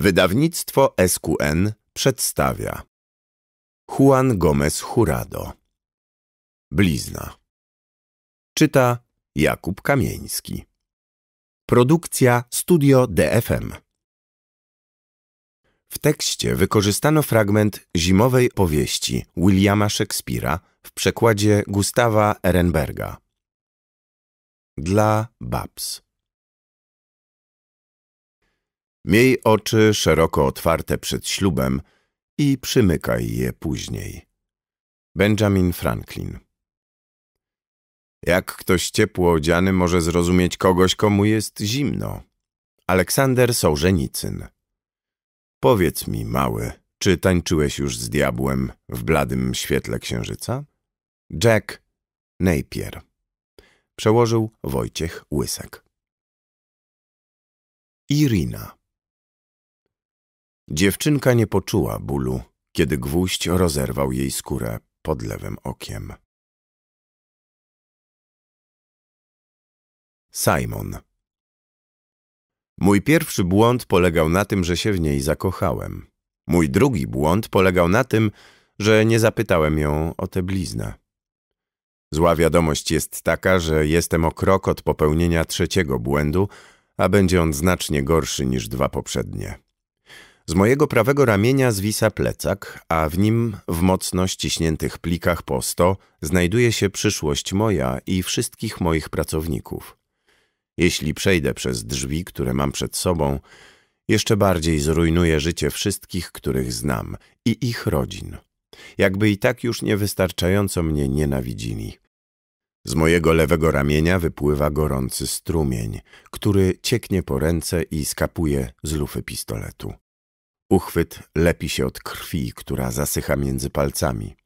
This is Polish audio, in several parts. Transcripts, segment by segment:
Wydawnictwo SQN przedstawia Juan Gomez Hurado Blizna Czyta Jakub Kamieński Produkcja Studio DFM W tekście wykorzystano fragment zimowej powieści Williama Szekspira w przekładzie Gustawa Ehrenberga dla Babs Miej oczy szeroko otwarte przed ślubem i przymykaj je później. Benjamin Franklin Jak ktoś ciepło odziany może zrozumieć kogoś, komu jest zimno? Aleksander Sołżenicyn Powiedz mi, mały, czy tańczyłeś już z diabłem w bladym świetle księżyca? Jack Napier Przełożył Wojciech Łysek Irina Dziewczynka nie poczuła bólu, kiedy gwóźdź rozerwał jej skórę pod lewym okiem. Simon Mój pierwszy błąd polegał na tym, że się w niej zakochałem. Mój drugi błąd polegał na tym, że nie zapytałem ją o tę bliznę. Zła wiadomość jest taka, że jestem o krok od popełnienia trzeciego błędu, a będzie on znacznie gorszy niż dwa poprzednie. Z mojego prawego ramienia zwisa plecak, a w nim, w mocno ściśniętych plikach po sto, znajduje się przyszłość moja i wszystkich moich pracowników. Jeśli przejdę przez drzwi, które mam przed sobą, jeszcze bardziej zrujnuję życie wszystkich, których znam i ich rodzin. Jakby i tak już niewystarczająco mnie nienawidzili. Z mojego lewego ramienia wypływa gorący strumień, który cieknie po ręce i skapuje z lufy pistoletu. Uchwyt lepi się od krwi, która zasycha między palcami.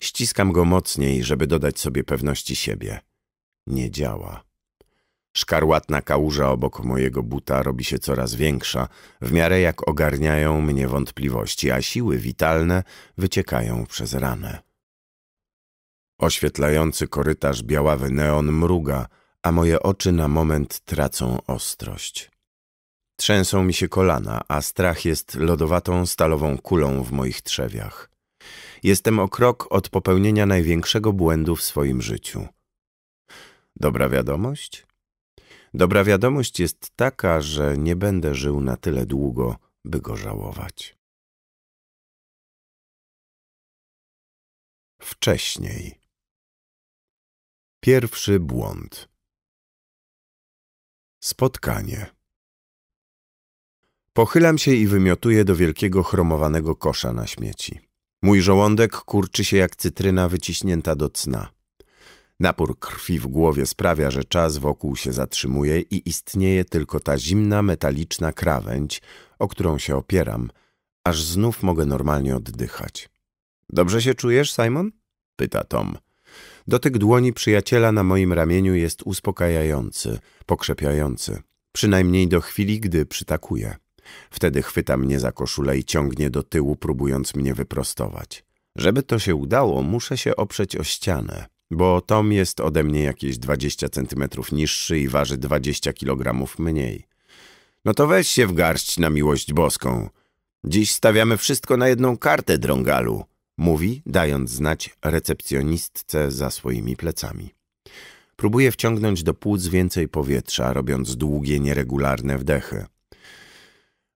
Ściskam go mocniej, żeby dodać sobie pewności siebie. Nie działa. Szkarłatna kałuża obok mojego buta robi się coraz większa, w miarę jak ogarniają mnie wątpliwości, a siły witalne wyciekają przez ramę. Oświetlający korytarz białawy neon mruga, a moje oczy na moment tracą ostrość. Trzęsą mi się kolana, a strach jest lodowatą, stalową kulą w moich trzewiach. Jestem o krok od popełnienia największego błędu w swoim życiu. Dobra wiadomość? Dobra wiadomość jest taka, że nie będę żył na tyle długo, by go żałować. Wcześniej. Pierwszy błąd. Spotkanie. Pochylam się i wymiotuję do wielkiego chromowanego kosza na śmieci. Mój żołądek kurczy się jak cytryna wyciśnięta do cna. Napór krwi w głowie sprawia, że czas wokół się zatrzymuje i istnieje tylko ta zimna, metaliczna krawędź, o którą się opieram, aż znów mogę normalnie oddychać. Dobrze się czujesz, Simon? pyta Tom. Dotyk dłoni przyjaciela na moim ramieniu jest uspokajający, pokrzepiający, przynajmniej do chwili, gdy przytakuje. Wtedy chwyta mnie za koszulę i ciągnie do tyłu, próbując mnie wyprostować. Żeby to się udało, muszę się oprzeć o ścianę, bo Tom jest ode mnie jakieś 20 centymetrów niższy i waży 20 kilogramów mniej. No to weź się w garść na miłość boską. Dziś stawiamy wszystko na jedną kartę, drągalu, mówi, dając znać recepcjonistce za swoimi plecami. Próbuję wciągnąć do płuc więcej powietrza, robiąc długie, nieregularne wdechy.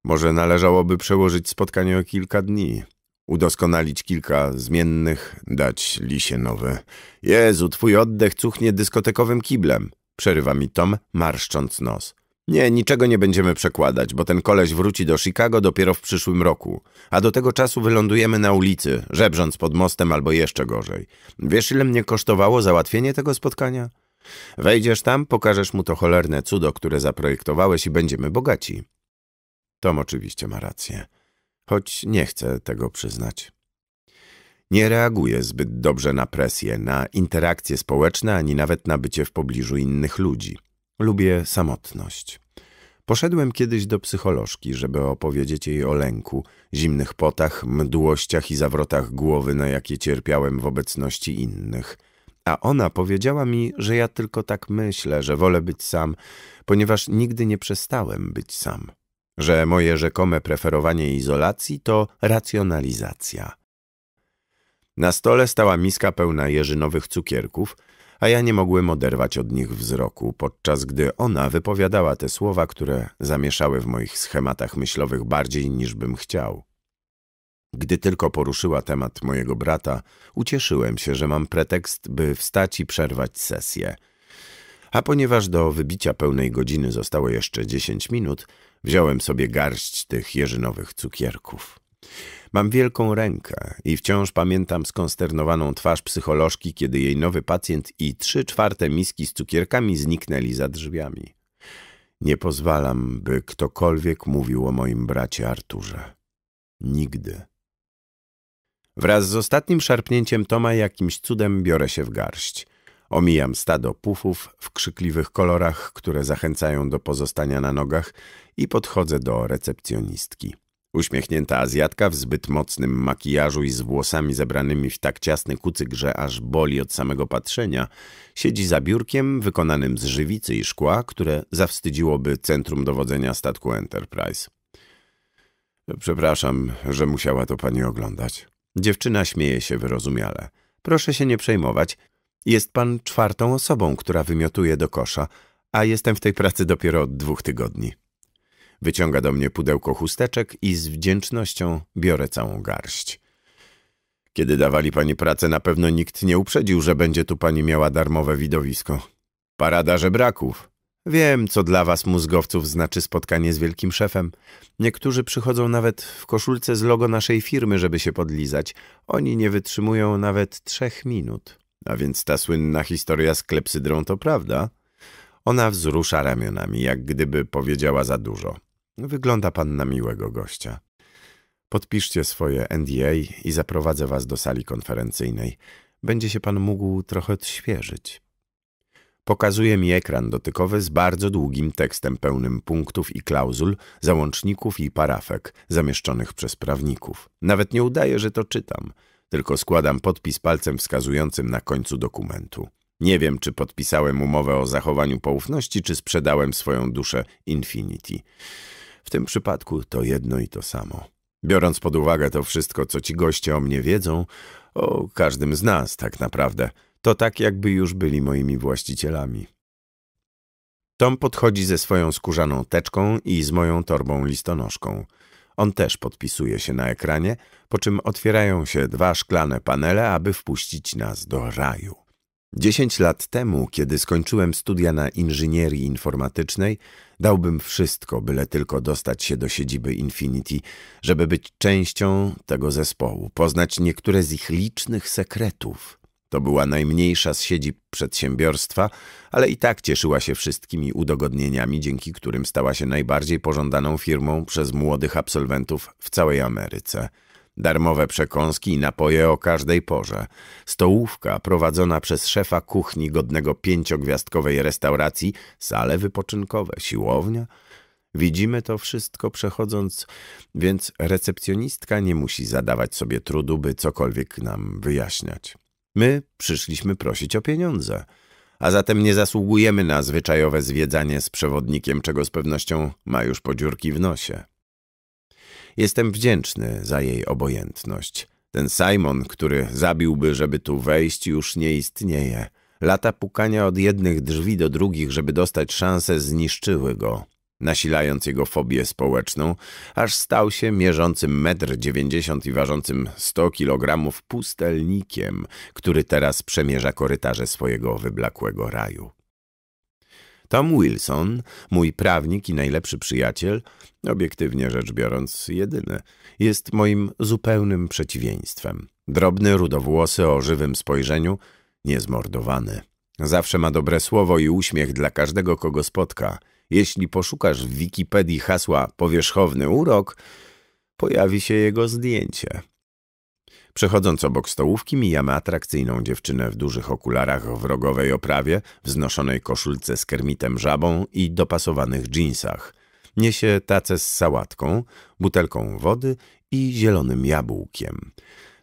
Może należałoby przełożyć spotkanie o kilka dni, udoskonalić kilka zmiennych, dać lisie nowe. Jezu, twój oddech cuchnie dyskotekowym kiblem, przerywa mi Tom, marszcząc nos. Nie, niczego nie będziemy przekładać, bo ten koleś wróci do Chicago dopiero w przyszłym roku. A do tego czasu wylądujemy na ulicy, żebrząc pod mostem albo jeszcze gorzej. Wiesz, ile mnie kosztowało załatwienie tego spotkania? Wejdziesz tam, pokażesz mu to cholerne cudo, które zaprojektowałeś i będziemy bogaci. Tom oczywiście ma rację, choć nie chce tego przyznać. Nie reaguje zbyt dobrze na presję, na interakcje społeczne, ani nawet na bycie w pobliżu innych ludzi. Lubię samotność. Poszedłem kiedyś do psycholożki, żeby opowiedzieć jej o lęku, zimnych potach, mdłościach i zawrotach głowy, na jakie cierpiałem w obecności innych. A ona powiedziała mi, że ja tylko tak myślę, że wolę być sam, ponieważ nigdy nie przestałem być sam że moje rzekome preferowanie izolacji to racjonalizacja. Na stole stała miska pełna jeżynowych cukierków, a ja nie mogłem oderwać od nich wzroku, podczas gdy ona wypowiadała te słowa, które zamieszały w moich schematach myślowych bardziej niż bym chciał. Gdy tylko poruszyła temat mojego brata, ucieszyłem się, że mam pretekst, by wstać i przerwać sesję – a ponieważ do wybicia pełnej godziny zostało jeszcze 10 minut, wziąłem sobie garść tych jeżynowych cukierków. Mam wielką rękę i wciąż pamiętam skonsternowaną twarz psycholożki, kiedy jej nowy pacjent i trzy czwarte miski z cukierkami zniknęli za drzwiami. Nie pozwalam, by ktokolwiek mówił o moim bracie Arturze. Nigdy. Wraz z ostatnim szarpnięciem Toma jakimś cudem biorę się w garść. Omijam stado pufów w krzykliwych kolorach, które zachęcają do pozostania na nogach i podchodzę do recepcjonistki. Uśmiechnięta Azjatka w zbyt mocnym makijażu i z włosami zebranymi w tak ciasny kucyk, że aż boli od samego patrzenia, siedzi za biurkiem wykonanym z żywicy i szkła, które zawstydziłoby centrum dowodzenia statku Enterprise. Przepraszam, że musiała to pani oglądać. Dziewczyna śmieje się wyrozumiale. Proszę się nie przejmować, jest pan czwartą osobą, która wymiotuje do kosza, a jestem w tej pracy dopiero od dwóch tygodni. Wyciąga do mnie pudełko chusteczek i z wdzięcznością biorę całą garść. Kiedy dawali pani pracę, na pewno nikt nie uprzedził, że będzie tu pani miała darmowe widowisko. Parada żebraków. Wiem, co dla was mózgowców znaczy spotkanie z wielkim szefem. Niektórzy przychodzą nawet w koszulce z logo naszej firmy, żeby się podlizać. Oni nie wytrzymują nawet trzech minut. A więc ta słynna historia z klepsydrą to prawda? Ona wzrusza ramionami, jak gdyby powiedziała za dużo. Wygląda pan na miłego gościa. Podpiszcie swoje NDA i zaprowadzę was do sali konferencyjnej. Będzie się pan mógł trochę odświeżyć. Pokazuje mi ekran dotykowy z bardzo długim tekstem pełnym punktów i klauzul, załączników i parafek zamieszczonych przez prawników. Nawet nie udaję, że to czytam tylko składam podpis palcem wskazującym na końcu dokumentu. Nie wiem, czy podpisałem umowę o zachowaniu poufności, czy sprzedałem swoją duszę Infinity. W tym przypadku to jedno i to samo. Biorąc pod uwagę to wszystko, co ci goście o mnie wiedzą, o każdym z nas tak naprawdę, to tak jakby już byli moimi właścicielami. Tom podchodzi ze swoją skórzaną teczką i z moją torbą listonoszką. On też podpisuje się na ekranie, po czym otwierają się dwa szklane panele, aby wpuścić nas do raju. Dziesięć lat temu, kiedy skończyłem studia na inżynierii informatycznej, dałbym wszystko, byle tylko dostać się do siedziby Infinity, żeby być częścią tego zespołu, poznać niektóre z ich licznych sekretów. To była najmniejsza z siedzib przedsiębiorstwa, ale i tak cieszyła się wszystkimi udogodnieniami, dzięki którym stała się najbardziej pożądaną firmą przez młodych absolwentów w całej Ameryce. Darmowe przekąski i napoje o każdej porze. Stołówka prowadzona przez szefa kuchni godnego pięciogwiazdkowej restauracji, sale wypoczynkowe, siłownia. Widzimy to wszystko przechodząc, więc recepcjonistka nie musi zadawać sobie trudu, by cokolwiek nam wyjaśniać. My przyszliśmy prosić o pieniądze, a zatem nie zasługujemy na zwyczajowe zwiedzanie z przewodnikiem, czego z pewnością ma już dziurki w nosie. Jestem wdzięczny za jej obojętność. Ten Simon, który zabiłby, żeby tu wejść, już nie istnieje. Lata pukania od jednych drzwi do drugich, żeby dostać szansę, zniszczyły go nasilając jego fobię społeczną, aż stał się mierzącym metr dziewięćdziesiąt i ważącym sto kilogramów pustelnikiem, który teraz przemierza korytarze swojego wyblakłego raju. Tom Wilson, mój prawnik i najlepszy przyjaciel, obiektywnie rzecz biorąc jedyny, jest moim zupełnym przeciwieństwem. Drobny, rudowłosy, o żywym spojrzeniu, niezmordowany. Zawsze ma dobre słowo i uśmiech dla każdego, kogo spotka – jeśli poszukasz w Wikipedii hasła powierzchowny urok, pojawi się jego zdjęcie. Przechodząc obok stołówki mijamy atrakcyjną dziewczynę w dużych okularach w rogowej oprawie, wznoszonej koszulce z kermitem żabą i dopasowanych dżinsach. Niesie tacę z sałatką, butelką wody i zielonym jabłkiem.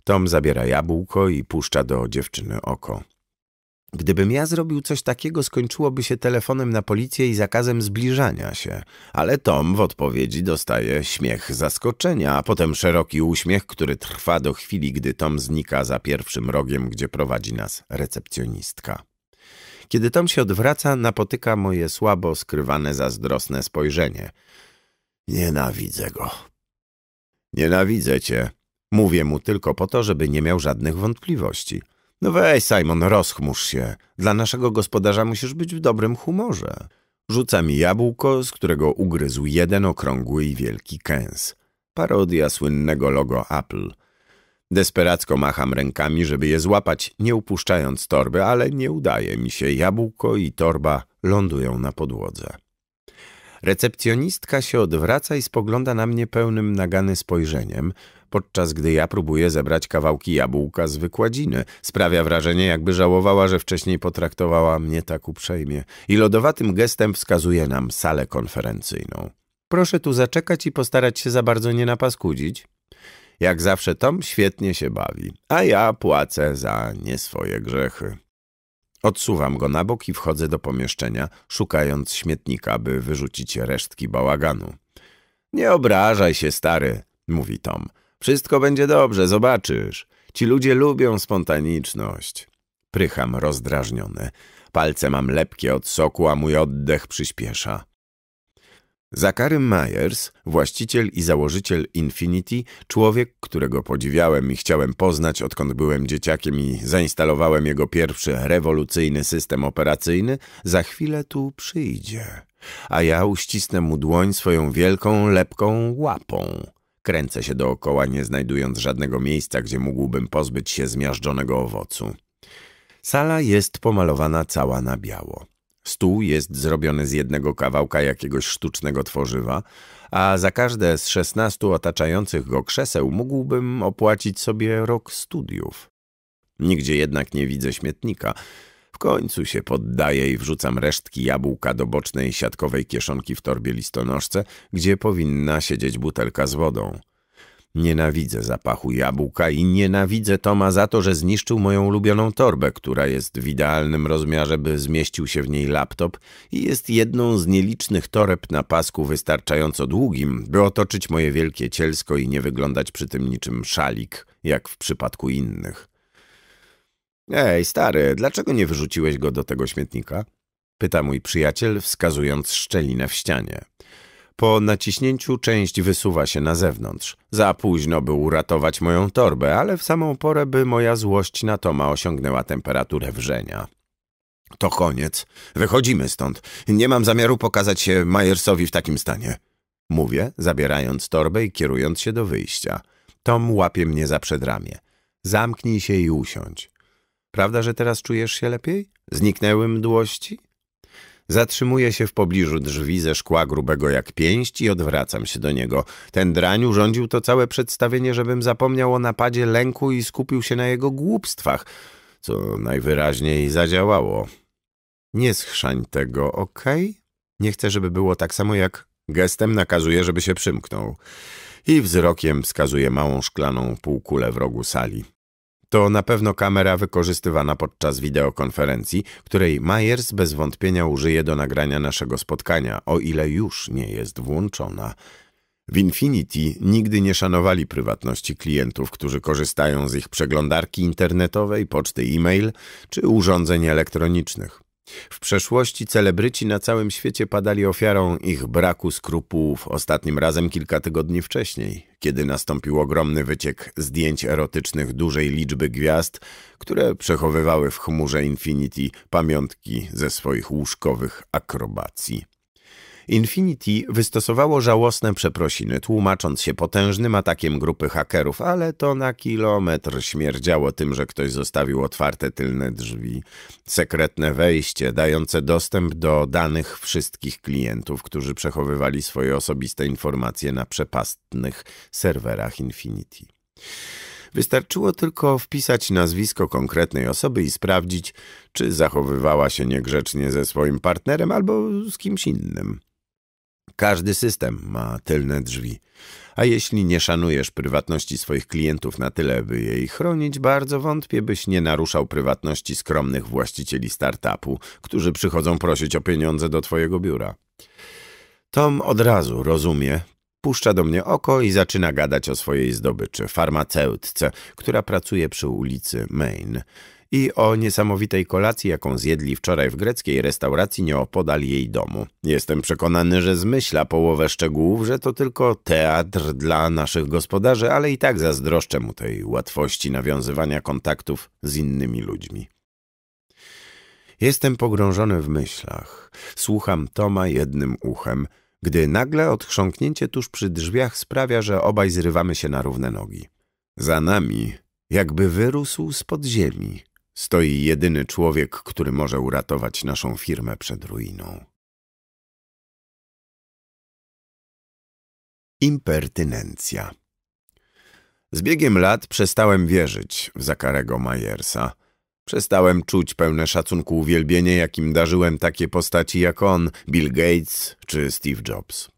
Tom zabiera jabłko i puszcza do dziewczyny oko. Gdybym ja zrobił coś takiego, skończyłoby się telefonem na policję i zakazem zbliżania się. Ale Tom w odpowiedzi dostaje śmiech zaskoczenia, a potem szeroki uśmiech, który trwa do chwili, gdy Tom znika za pierwszym rogiem, gdzie prowadzi nas recepcjonistka. Kiedy Tom się odwraca, napotyka moje słabo skrywane zazdrosne spojrzenie. Nienawidzę go. Nienawidzę cię. Mówię mu tylko po to, żeby nie miał żadnych wątpliwości. No weź, Simon, rozchmurz się. Dla naszego gospodarza musisz być w dobrym humorze. Rzuca mi jabłko, z którego ugryzł jeden okrągły i wielki kęs. Parodia słynnego logo Apple. Desperacko macham rękami, żeby je złapać, nie upuszczając torby, ale nie udaje mi się. Jabłko i torba lądują na podłodze. Recepcjonistka się odwraca i spogląda na mnie pełnym nagany spojrzeniem, podczas gdy ja próbuję zebrać kawałki jabłka z wykładziny. Sprawia wrażenie, jakby żałowała, że wcześniej potraktowała mnie tak uprzejmie. I lodowatym gestem wskazuje nam salę konferencyjną. Proszę tu zaczekać i postarać się za bardzo nie napaskudzić. Jak zawsze Tom świetnie się bawi, a ja płacę za nie swoje grzechy. Odsuwam go na bok i wchodzę do pomieszczenia, szukając śmietnika, by wyrzucić resztki bałaganu. Nie obrażaj się, stary, mówi Tom. Wszystko będzie dobrze, zobaczysz. Ci ludzie lubią spontaniczność. Prycham rozdrażniony. Palce mam lepkie od soku, a mój oddech przyspiesza. Zakary Myers, właściciel i założyciel Infinity, człowiek, którego podziwiałem i chciałem poznać, odkąd byłem dzieciakiem i zainstalowałem jego pierwszy rewolucyjny system operacyjny, za chwilę tu przyjdzie. A ja uścisnę mu dłoń swoją wielką, lepką łapą. Kręcę się dookoła, nie znajdując żadnego miejsca, gdzie mógłbym pozbyć się zmiażdżonego owocu. Sala jest pomalowana cała na biało. Stół jest zrobiony z jednego kawałka jakiegoś sztucznego tworzywa, a za każde z szesnastu otaczających go krzeseł mógłbym opłacić sobie rok studiów. Nigdzie jednak nie widzę śmietnika – w końcu się poddaję i wrzucam resztki jabłka do bocznej siatkowej kieszonki w torbie listonoszce, gdzie powinna siedzieć butelka z wodą. Nienawidzę zapachu jabłka i nienawidzę Toma za to, że zniszczył moją ulubioną torbę, która jest w idealnym rozmiarze, by zmieścił się w niej laptop i jest jedną z nielicznych toreb na pasku wystarczająco długim, by otoczyć moje wielkie cielsko i nie wyglądać przy tym niczym szalik, jak w przypadku innych. Ej, stary, dlaczego nie wyrzuciłeś go do tego śmietnika? Pyta mój przyjaciel, wskazując szczelinę w ścianie. Po naciśnięciu część wysuwa się na zewnątrz. Za późno, by uratować moją torbę, ale w samą porę, by moja złość na Toma osiągnęła temperaturę wrzenia. To koniec. Wychodzimy stąd. Nie mam zamiaru pokazać się Majersowi w takim stanie. Mówię, zabierając torbę i kierując się do wyjścia. Tom łapie mnie za przedramię. Zamknij się i usiądź. Prawda, że teraz czujesz się lepiej? Zniknęły mdłości? Zatrzymuję się w pobliżu drzwi ze szkła grubego jak pięść i odwracam się do niego. Ten drań urządził to całe przedstawienie, żebym zapomniał o napadzie lęku i skupił się na jego głupstwach, co najwyraźniej zadziałało. Nie schrzań tego, okej? Okay? Nie chcę, żeby było tak samo jak gestem nakazuje, żeby się przymknął. I wzrokiem wskazuje małą szklaną półkulę w rogu sali. To na pewno kamera wykorzystywana podczas wideokonferencji, której Myers bez wątpienia użyje do nagrania naszego spotkania, o ile już nie jest włączona. W Infinity nigdy nie szanowali prywatności klientów, którzy korzystają z ich przeglądarki internetowej, poczty e-mail czy urządzeń elektronicznych. W przeszłości celebryci na całym świecie padali ofiarą ich braku skrupułów, ostatnim razem kilka tygodni wcześniej, kiedy nastąpił ogromny wyciek zdjęć erotycznych dużej liczby gwiazd, które przechowywały w chmurze Infinity pamiątki ze swoich łóżkowych akrobacji. Infinity wystosowało żałosne przeprosiny, tłumacząc się potężnym atakiem grupy hakerów, ale to na kilometr śmierdziało tym, że ktoś zostawił otwarte tylne drzwi. Sekretne wejście, dające dostęp do danych wszystkich klientów, którzy przechowywali swoje osobiste informacje na przepastnych serwerach Infinity. Wystarczyło tylko wpisać nazwisko konkretnej osoby i sprawdzić, czy zachowywała się niegrzecznie ze swoim partnerem albo z kimś innym. Każdy system ma tylne drzwi. A jeśli nie szanujesz prywatności swoich klientów na tyle, by jej chronić, bardzo wątpię, byś nie naruszał prywatności skromnych właścicieli startupu, którzy przychodzą prosić o pieniądze do twojego biura. Tom od razu rozumie, puszcza do mnie oko i zaczyna gadać o swojej zdobyczy, farmaceutce, która pracuje przy ulicy Main i o niesamowitej kolacji, jaką zjedli wczoraj w greckiej restauracji nieopodal jej domu. Jestem przekonany, że zmyśla połowę szczegółów, że to tylko teatr dla naszych gospodarzy, ale i tak zazdroszczę mu tej łatwości nawiązywania kontaktów z innymi ludźmi. Jestem pogrążony w myślach. Słucham Toma jednym uchem, gdy nagle odchrząknięcie tuż przy drzwiach sprawia, że obaj zrywamy się na równe nogi. Za nami jakby wyrósł z pod ziemi stoi jedyny człowiek, który może uratować naszą firmę przed ruiną. Impertynencja Z biegiem lat przestałem wierzyć w Zakarego Majersa. Przestałem czuć pełne szacunku uwielbienie, jakim darzyłem takie postaci jak on, Bill Gates czy Steve Jobs.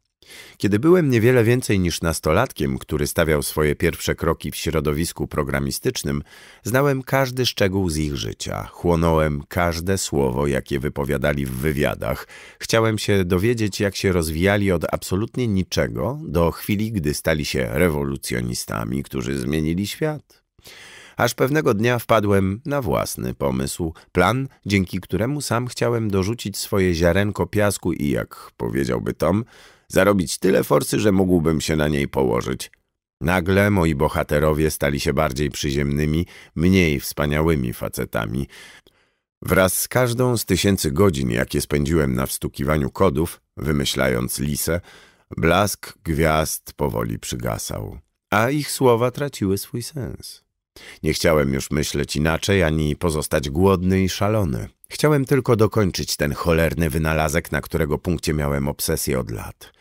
Kiedy byłem niewiele więcej niż nastolatkiem, który stawiał swoje pierwsze kroki w środowisku programistycznym, znałem każdy szczegół z ich życia, chłonąłem każde słowo, jakie wypowiadali w wywiadach, chciałem się dowiedzieć, jak się rozwijali od absolutnie niczego do chwili, gdy stali się rewolucjonistami, którzy zmienili świat aż pewnego dnia wpadłem na własny pomysł, plan, dzięki któremu sam chciałem dorzucić swoje ziarenko piasku i, jak powiedziałby Tom, zarobić tyle forsy, że mógłbym się na niej położyć. Nagle moi bohaterowie stali się bardziej przyziemnymi, mniej wspaniałymi facetami. Wraz z każdą z tysięcy godzin, jakie spędziłem na wstukiwaniu kodów, wymyślając lisę, blask gwiazd powoli przygasał, a ich słowa traciły swój sens. Nie chciałem już myśleć inaczej, ani pozostać głodny i szalony. Chciałem tylko dokończyć ten cholerny wynalazek, na którego punkcie miałem obsesję od lat.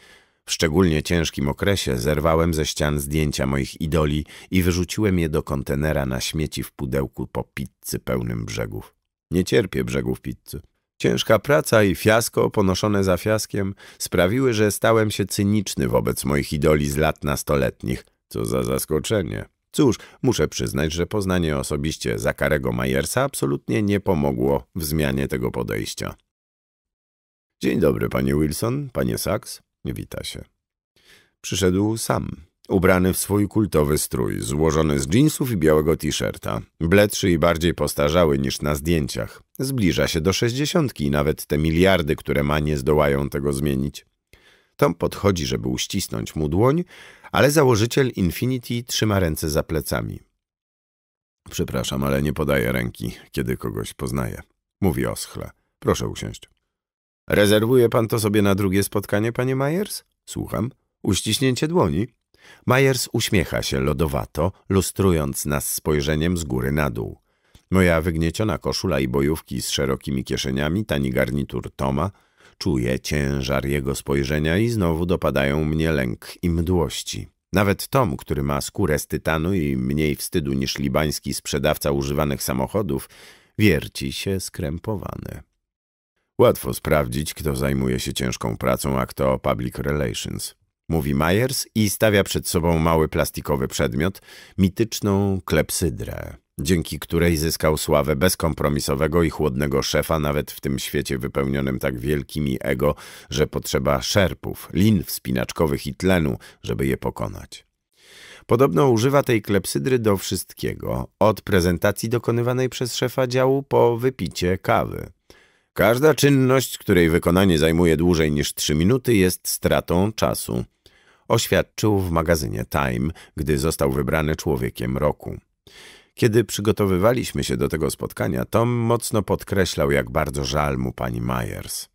W szczególnie ciężkim okresie zerwałem ze ścian zdjęcia moich idoli i wyrzuciłem je do kontenera na śmieci w pudełku po pizzy pełnym brzegów. Nie cierpię brzegów pizzy. Ciężka praca i fiasko ponoszone za fiaskiem sprawiły, że stałem się cyniczny wobec moich idoli z lat nastoletnich. Co za zaskoczenie. Cóż, muszę przyznać, że poznanie osobiście Zakarego Majersa absolutnie nie pomogło w zmianie tego podejścia. Dzień dobry, panie Wilson, panie Sachs. Wita się. Przyszedł sam, ubrany w swój kultowy strój, złożony z jeansów i białego t-shirta. Bledszy i bardziej postarzały niż na zdjęciach. Zbliża się do sześćdziesiątki i nawet te miliardy, które ma, nie zdołają tego zmienić. Tom podchodzi, żeby uścisnąć mu dłoń, ale założyciel Infinity trzyma ręce za plecami. Przepraszam, ale nie podaję ręki, kiedy kogoś poznaję. Mówi oschle. Proszę usiąść. Rezerwuje pan to sobie na drugie spotkanie, panie Majers? Słucham. Uściśnięcie dłoni. Majers uśmiecha się lodowato, lustrując nas spojrzeniem z góry na dół. Moja wygnieciona koszula i bojówki z szerokimi kieszeniami, tani garnitur Toma – Czuję ciężar jego spojrzenia i znowu dopadają mnie lęk i mdłości. Nawet Tom, który ma skórę z tytanu i mniej wstydu niż libański sprzedawca używanych samochodów, wierci się skrępowany. Łatwo sprawdzić, kto zajmuje się ciężką pracą, a kto public relations. Mówi Myers i stawia przed sobą mały plastikowy przedmiot, mityczną klepsydrę dzięki której zyskał sławę bezkompromisowego i chłodnego szefa nawet w tym świecie wypełnionym tak wielkimi ego, że potrzeba szerpów, lin wspinaczkowych i tlenu, żeby je pokonać. Podobno używa tej klepsydry do wszystkiego, od prezentacji dokonywanej przez szefa działu po wypicie kawy. Każda czynność, której wykonanie zajmuje dłużej niż trzy minuty, jest stratą czasu. Oświadczył w magazynie Time, gdy został wybrany człowiekiem roku. Kiedy przygotowywaliśmy się do tego spotkania, Tom mocno podkreślał, jak bardzo żal mu pani Myers.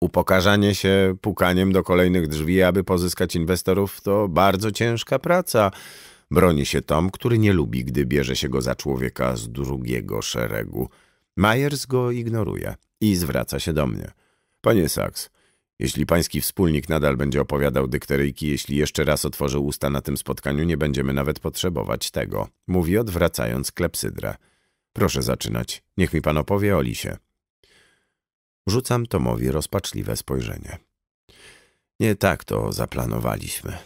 Upokarzanie się pukaniem do kolejnych drzwi, aby pozyskać inwestorów, to bardzo ciężka praca. Broni się Tom, który nie lubi, gdy bierze się go za człowieka z drugiego szeregu. Myers go ignoruje i zwraca się do mnie. Panie Sachs, jeśli pański wspólnik nadal będzie opowiadał dykteryjki, jeśli jeszcze raz otworzy usta na tym spotkaniu, nie będziemy nawet potrzebować tego. Mówi odwracając klepsydrę. Proszę zaczynać. Niech mi pan opowie o lisie. Rzucam Tomowi rozpaczliwe spojrzenie. Nie tak to zaplanowaliśmy.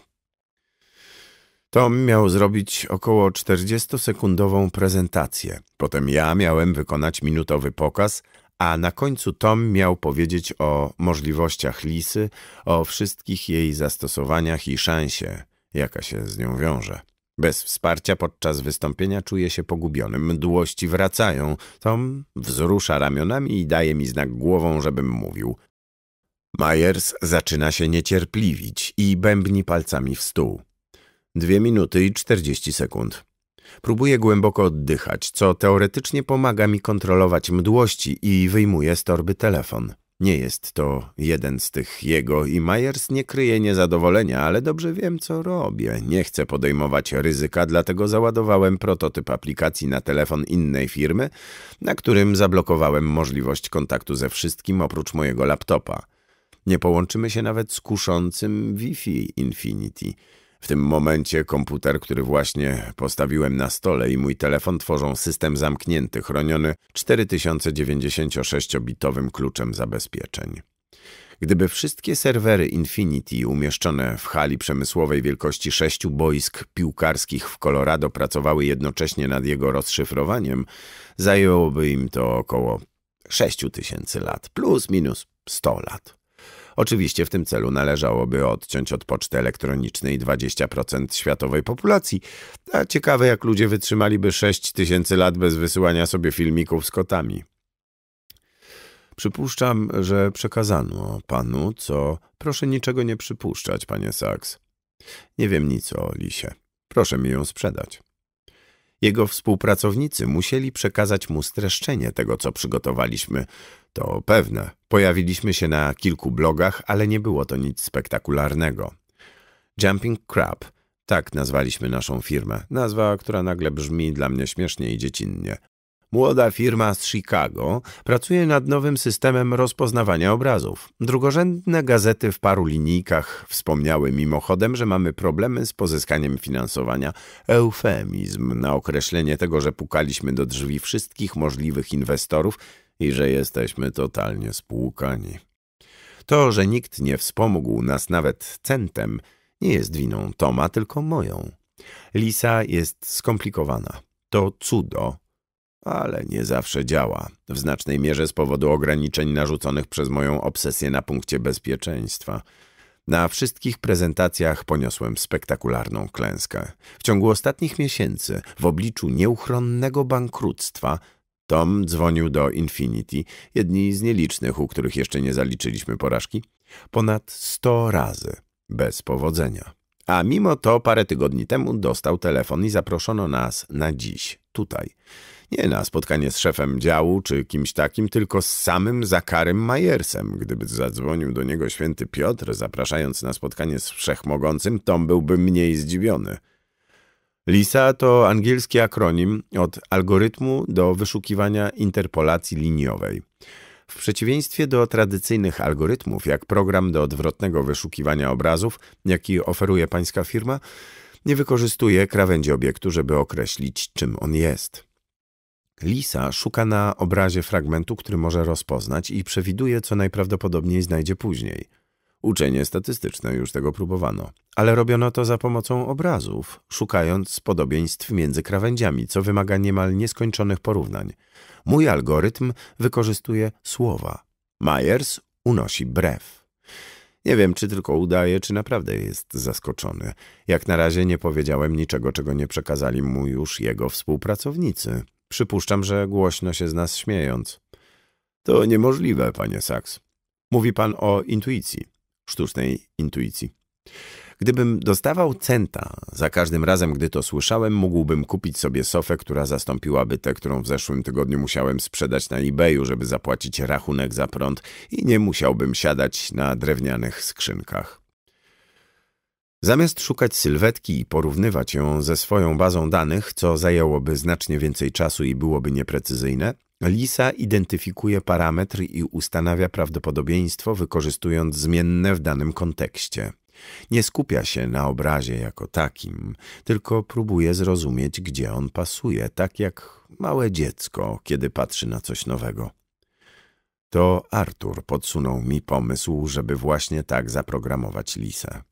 Tom miał zrobić około 40-sekundową prezentację. Potem ja miałem wykonać minutowy pokaz, a na końcu Tom miał powiedzieć o możliwościach lisy, o wszystkich jej zastosowaniach i szansie, jaka się z nią wiąże. Bez wsparcia podczas wystąpienia czuję się pogubiony. Mdłości wracają. Tom wzrusza ramionami i daje mi znak głową, żebym mówił. Myers zaczyna się niecierpliwić i bębni palcami w stół. Dwie minuty i czterdzieści sekund. Próbuję głęboko oddychać, co teoretycznie pomaga mi kontrolować mdłości i wyjmuję z torby telefon. Nie jest to jeden z tych jego i Myers nie kryje niezadowolenia, ale dobrze wiem, co robię. Nie chcę podejmować ryzyka, dlatego załadowałem prototyp aplikacji na telefon innej firmy, na którym zablokowałem możliwość kontaktu ze wszystkim oprócz mojego laptopa. Nie połączymy się nawet z kuszącym Wi-Fi Infinity – w tym momencie komputer, który właśnie postawiłem na stole i mój telefon tworzą system zamknięty, chroniony 4096-bitowym kluczem zabezpieczeń. Gdyby wszystkie serwery Infinity umieszczone w hali przemysłowej wielkości sześciu boisk piłkarskich w Colorado pracowały jednocześnie nad jego rozszyfrowaniem, zajęłoby im to około 6000 lat, plus minus 100 lat. Oczywiście w tym celu należałoby odciąć od poczty elektronicznej 20% światowej populacji. A ciekawe, jak ludzie wytrzymaliby 6 tysięcy lat bez wysyłania sobie filmików z kotami. Przypuszczam, że przekazano panu, co proszę niczego nie przypuszczać, panie Saks. Nie wiem nic o Lisie. Proszę mi ją sprzedać. Jego współpracownicy musieli przekazać mu streszczenie tego, co przygotowaliśmy. To pewne. Pojawiliśmy się na kilku blogach, ale nie było to nic spektakularnego. Jumping Crab. Tak nazwaliśmy naszą firmę. Nazwa, która nagle brzmi dla mnie śmiesznie i dziecinnie. Młoda firma z Chicago pracuje nad nowym systemem rozpoznawania obrazów. Drugorzędne gazety w paru linijkach wspomniały mimochodem, że mamy problemy z pozyskaniem finansowania. Eufemizm na określenie tego, że pukaliśmy do drzwi wszystkich możliwych inwestorów i że jesteśmy totalnie spłukani. To, że nikt nie wspomógł nas nawet centem, nie jest winą Toma, tylko moją. Lisa jest skomplikowana. To cudo, ale nie zawsze działa, w znacznej mierze z powodu ograniczeń narzuconych przez moją obsesję na punkcie bezpieczeństwa. Na wszystkich prezentacjach poniosłem spektakularną klęskę. W ciągu ostatnich miesięcy, w obliczu nieuchronnego bankructwa, Tom dzwonił do Infinity, jedni z nielicznych, u których jeszcze nie zaliczyliśmy porażki, ponad 100 razy, bez powodzenia. A mimo to parę tygodni temu dostał telefon i zaproszono nas na dziś, tutaj. Nie na spotkanie z szefem działu czy kimś takim, tylko z samym Zakarym Majersem. Gdyby zadzwonił do niego święty Piotr, zapraszając na spotkanie z wszechmogącym, Tom byłby mniej zdziwiony. LISA to angielski akronim od algorytmu do wyszukiwania interpolacji liniowej. W przeciwieństwie do tradycyjnych algorytmów, jak program do odwrotnego wyszukiwania obrazów, jaki oferuje pańska firma, nie wykorzystuje krawędzi obiektu, żeby określić, czym on jest. Lisa szuka na obrazie fragmentu, który może rozpoznać i przewiduje, co najprawdopodobniej znajdzie później. Uczenie statystyczne już tego próbowano, ale robiono to za pomocą obrazów, szukając podobieństw między krawędziami, co wymaga niemal nieskończonych porównań. Mój algorytm wykorzystuje słowa. Myers unosi brew. Nie wiem, czy tylko udaje, czy naprawdę jest zaskoczony. Jak na razie nie powiedziałem niczego, czego nie przekazali mu już jego współpracownicy. Przypuszczam, że głośno się z nas śmiejąc. To niemożliwe, panie Saks. Mówi pan o intuicji, sztucznej intuicji. Gdybym dostawał centa, za każdym razem, gdy to słyszałem, mógłbym kupić sobie sofę, która zastąpiłaby tę, którą w zeszłym tygodniu musiałem sprzedać na eBayu, żeby zapłacić rachunek za prąd i nie musiałbym siadać na drewnianych skrzynkach. Zamiast szukać sylwetki i porównywać ją ze swoją bazą danych, co zajęłoby znacznie więcej czasu i byłoby nieprecyzyjne, Lisa identyfikuje parametr i ustanawia prawdopodobieństwo, wykorzystując zmienne w danym kontekście. Nie skupia się na obrazie jako takim, tylko próbuje zrozumieć, gdzie on pasuje, tak jak małe dziecko, kiedy patrzy na coś nowego. To Artur podsunął mi pomysł, żeby właśnie tak zaprogramować Lisa.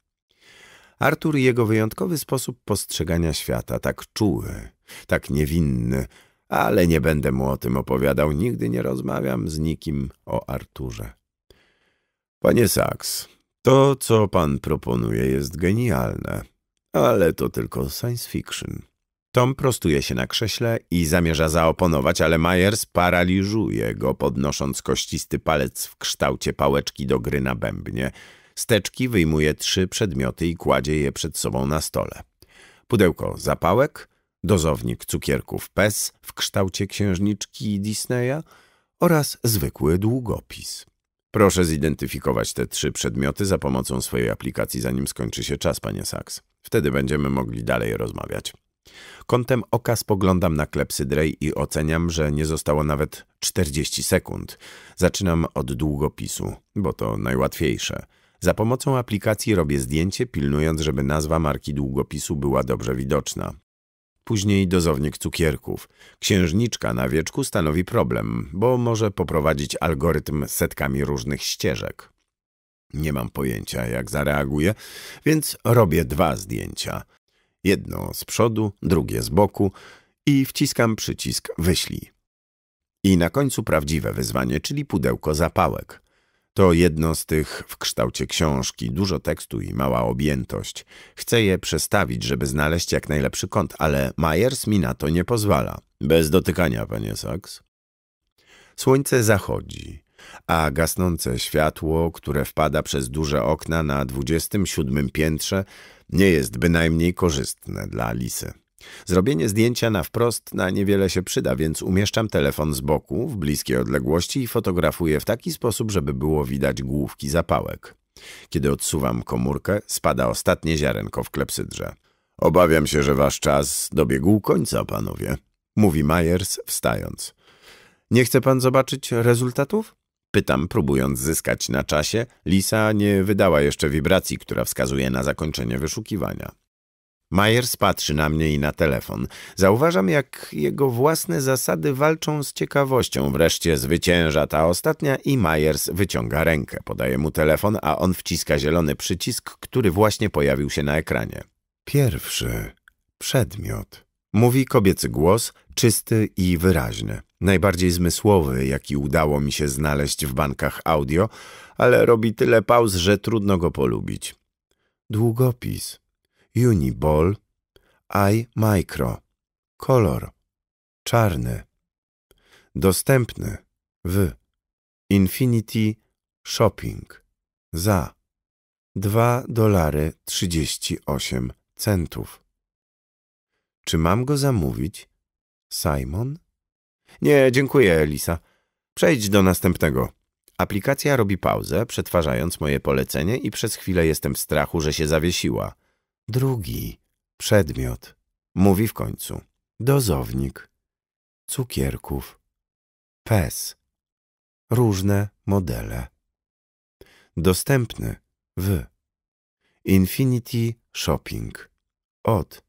Artur i jego wyjątkowy sposób postrzegania świata, tak czuły, tak niewinny, ale nie będę mu o tym opowiadał, nigdy nie rozmawiam z nikim o Arturze. Panie Saks, to, co pan proponuje, jest genialne, ale to tylko science fiction. Tom prostuje się na krześle i zamierza zaoponować, ale Myers paraliżuje go, podnosząc kościsty palec w kształcie pałeczki do gry na bębnie – z teczki wyjmuje trzy przedmioty i kładzie je przed sobą na stole. Pudełko zapałek, dozownik cukierków PES w kształcie księżniczki Disneya oraz zwykły długopis. Proszę zidentyfikować te trzy przedmioty za pomocą swojej aplikacji, zanim skończy się czas, panie Saks. Wtedy będziemy mogli dalej rozmawiać. Kątem oka spoglądam na Drej i oceniam, że nie zostało nawet 40 sekund. Zaczynam od długopisu, bo to najłatwiejsze. Za pomocą aplikacji robię zdjęcie, pilnując, żeby nazwa marki długopisu była dobrze widoczna. Później dozownik cukierków. Księżniczka na wieczku stanowi problem, bo może poprowadzić algorytm setkami różnych ścieżek. Nie mam pojęcia, jak zareaguje, więc robię dwa zdjęcia. Jedno z przodu, drugie z boku i wciskam przycisk wyślij. I na końcu prawdziwe wyzwanie, czyli pudełko zapałek. To jedno z tych w kształcie książki, dużo tekstu i mała objętość. Chcę je przestawić, żeby znaleźć jak najlepszy kąt, ale Myers mi na to nie pozwala. Bez dotykania, panie Saks. Słońce zachodzi, a gasnące światło, które wpada przez duże okna na 27 piętrze, nie jest bynajmniej korzystne dla Lisy. Zrobienie zdjęcia na wprost na niewiele się przyda, więc umieszczam telefon z boku, w bliskiej odległości i fotografuję w taki sposób, żeby było widać główki zapałek. Kiedy odsuwam komórkę, spada ostatnie ziarenko w klepsydrze. Obawiam się, że wasz czas dobiegł końca, panowie, mówi Myers, wstając. Nie chce pan zobaczyć rezultatów? Pytam, próbując zyskać na czasie. Lisa nie wydała jeszcze wibracji, która wskazuje na zakończenie wyszukiwania. Majers patrzy na mnie i na telefon. Zauważam, jak jego własne zasady walczą z ciekawością. Wreszcie zwycięża ta ostatnia i Majers wyciąga rękę. Podaje mu telefon, a on wciska zielony przycisk, który właśnie pojawił się na ekranie. Pierwszy przedmiot. Mówi kobiecy głos, czysty i wyraźny. Najbardziej zmysłowy, jaki udało mi się znaleźć w bankach audio, ale robi tyle pauz, że trudno go polubić. Długopis. Uniball, i Micro, kolor, czarny, dostępny w Infinity Shopping za 2 dolary 38 centów. Czy mam go zamówić? Simon? Nie, dziękuję, Elisa. Przejdź do następnego. Aplikacja robi pauzę, przetwarzając moje polecenie i przez chwilę jestem w strachu, że się zawiesiła. Drugi. Przedmiot. Mówi w końcu. Dozownik. Cukierków. Pes. Różne modele. Dostępny w Infinity Shopping od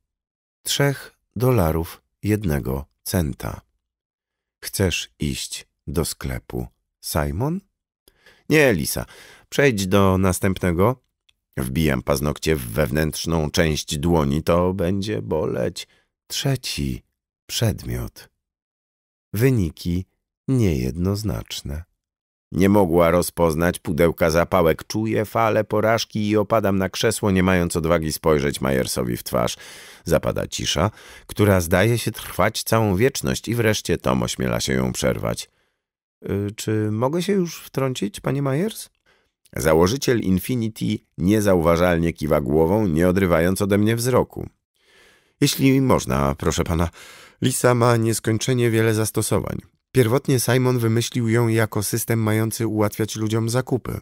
3 dolarów jednego centa. Chcesz iść do sklepu, Simon? Nie, Lisa. Przejdź do następnego. Wbijam paznokcie w wewnętrzną część dłoni, to będzie boleć. Trzeci przedmiot. Wyniki niejednoznaczne. Nie mogła rozpoznać pudełka zapałek. Czuję falę porażki i opadam na krzesło, nie mając odwagi spojrzeć Majersowi w twarz. Zapada cisza, która zdaje się trwać całą wieczność i wreszcie Tom ośmiela się ją przerwać. Y, czy mogę się już wtrącić, panie Majers? Założyciel Infinity niezauważalnie kiwa głową, nie odrywając ode mnie wzroku. Jeśli można, proszę pana, lisa ma nieskończenie wiele zastosowań. Pierwotnie Simon wymyślił ją jako system mający ułatwiać ludziom zakupy.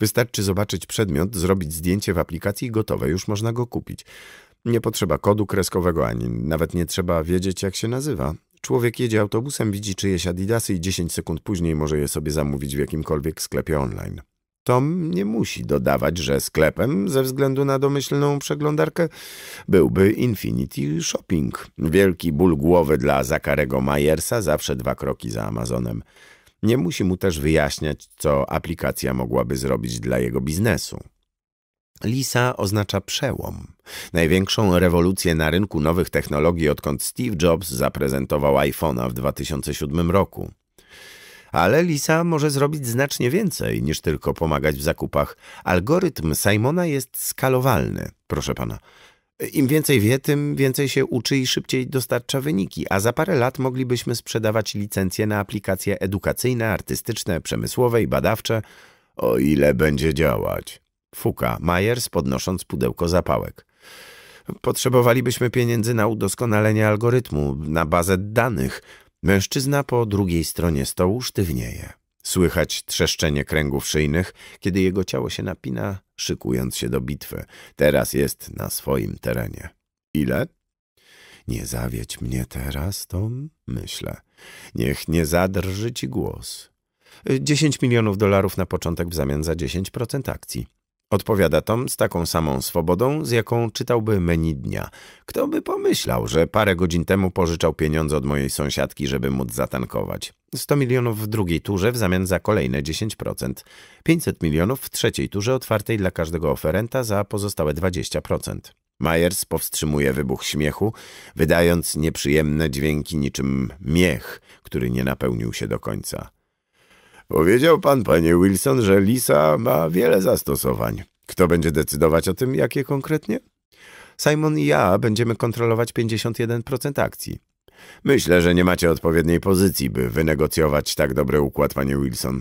Wystarczy zobaczyć przedmiot, zrobić zdjęcie w aplikacji i gotowe, już można go kupić. Nie potrzeba kodu kreskowego, ani nawet nie trzeba wiedzieć, jak się nazywa. Człowiek jedzie autobusem, widzi czyjeś adidasy i 10 sekund później może je sobie zamówić w jakimkolwiek sklepie online. Tom nie musi dodawać, że sklepem, ze względu na domyślną przeglądarkę, byłby Infinity Shopping. Wielki ból głowy dla Zakarego Majersa, zawsze dwa kroki za Amazonem. Nie musi mu też wyjaśniać, co aplikacja mogłaby zrobić dla jego biznesu. Lisa oznacza przełom. Największą rewolucję na rynku nowych technologii, odkąd Steve Jobs zaprezentował iPhone'a w 2007 roku. Ale Lisa może zrobić znacznie więcej niż tylko pomagać w zakupach. Algorytm Simona jest skalowalny, proszę pana. Im więcej wie, tym więcej się uczy i szybciej dostarcza wyniki, a za parę lat moglibyśmy sprzedawać licencje na aplikacje edukacyjne, artystyczne, przemysłowe i badawcze, o ile będzie działać. Fuka Majers podnosząc pudełko zapałek. Potrzebowalibyśmy pieniędzy na udoskonalenie algorytmu, na bazę danych – Mężczyzna po drugiej stronie stołu sztywnieje. Słychać trzeszczenie kręgów szyjnych, kiedy jego ciało się napina, szykując się do bitwy. Teraz jest na swoim terenie. Ile? Nie zawiedź mnie teraz, Tom, myślę. Niech nie zadrży ci głos. Dziesięć milionów dolarów na początek w zamian za dziesięć procent akcji. Odpowiada Tom z taką samą swobodą, z jaką czytałby menu dnia. Kto by pomyślał, że parę godzin temu pożyczał pieniądze od mojej sąsiadki, żeby móc zatankować. 100 milionów w drugiej turze w zamian za kolejne 10%. 500 milionów w trzeciej turze otwartej dla każdego oferenta za pozostałe 20%. Myers powstrzymuje wybuch śmiechu, wydając nieprzyjemne dźwięki niczym miech, który nie napełnił się do końca. Powiedział pan, panie Wilson, że lisa ma wiele zastosowań. Kto będzie decydować o tym, jakie konkretnie? Simon i ja będziemy kontrolować 51% akcji. Myślę, że nie macie odpowiedniej pozycji, by wynegocjować tak dobry układ, panie Wilson.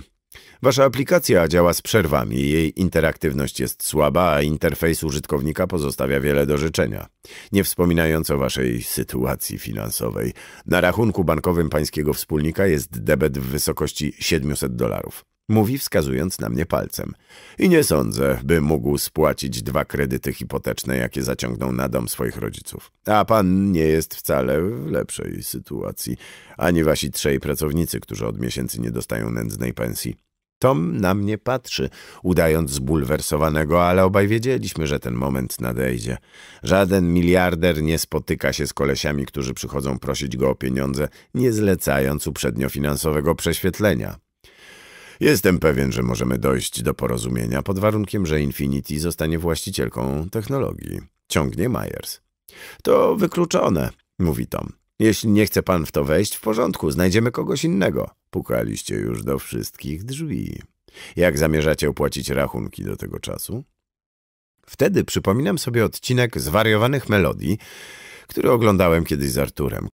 Wasza aplikacja działa z przerwami, jej interaktywność jest słaba, a interfejs użytkownika pozostawia wiele do życzenia. Nie wspominając o waszej sytuacji finansowej. Na rachunku bankowym pańskiego wspólnika jest debet w wysokości 700 dolarów. Mówi wskazując na mnie palcem. I nie sądzę, by mógł spłacić dwa kredyty hipoteczne, jakie zaciągnął na dom swoich rodziców. A pan nie jest wcale w lepszej sytuacji. Ani wasi trzej pracownicy, którzy od miesięcy nie dostają nędznej pensji. Tom na mnie patrzy, udając zbulwersowanego, ale obaj wiedzieliśmy, że ten moment nadejdzie. Żaden miliarder nie spotyka się z kolesiami, którzy przychodzą prosić go o pieniądze, nie zlecając uprzednio finansowego prześwietlenia. Jestem pewien, że możemy dojść do porozumienia pod warunkiem, że Infinity zostanie właścicielką technologii. Ciągnie Myers. To wykluczone, mówi Tom. Jeśli nie chce pan w to wejść, w porządku, znajdziemy kogoś innego. Pukaliście już do wszystkich drzwi. Jak zamierzacie opłacić rachunki do tego czasu? Wtedy przypominam sobie odcinek zwariowanych melodii, który oglądałem kiedyś z Arturem.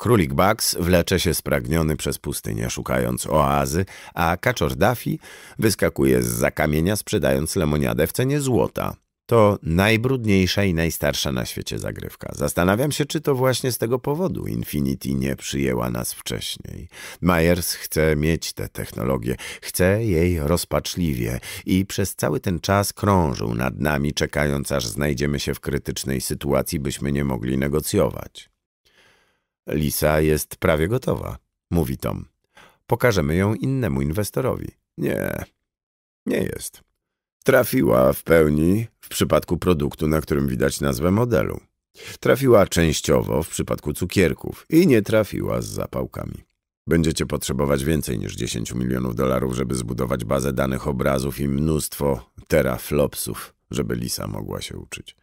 Królik Bugs wlecze się spragniony przez pustynię, szukając oazy, a kaczor Daffy wyskakuje z zakamienia, sprzedając lemoniadę w cenie złota to najbrudniejsza i najstarsza na świecie zagrywka. Zastanawiam się, czy to właśnie z tego powodu Infinity nie przyjęła nas wcześniej. Myers chce mieć tę technologię, chce jej rozpaczliwie i przez cały ten czas krążył nad nami, czekając aż znajdziemy się w krytycznej sytuacji, byśmy nie mogli negocjować. Lisa jest prawie gotowa, mówi Tom. Pokażemy ją innemu inwestorowi. Nie, nie jest. Trafiła w pełni w przypadku produktu, na którym widać nazwę modelu. Trafiła częściowo w przypadku cukierków i nie trafiła z zapałkami. Będziecie potrzebować więcej niż 10 milionów dolarów, żeby zbudować bazę danych obrazów i mnóstwo teraflopsów, żeby Lisa mogła się uczyć.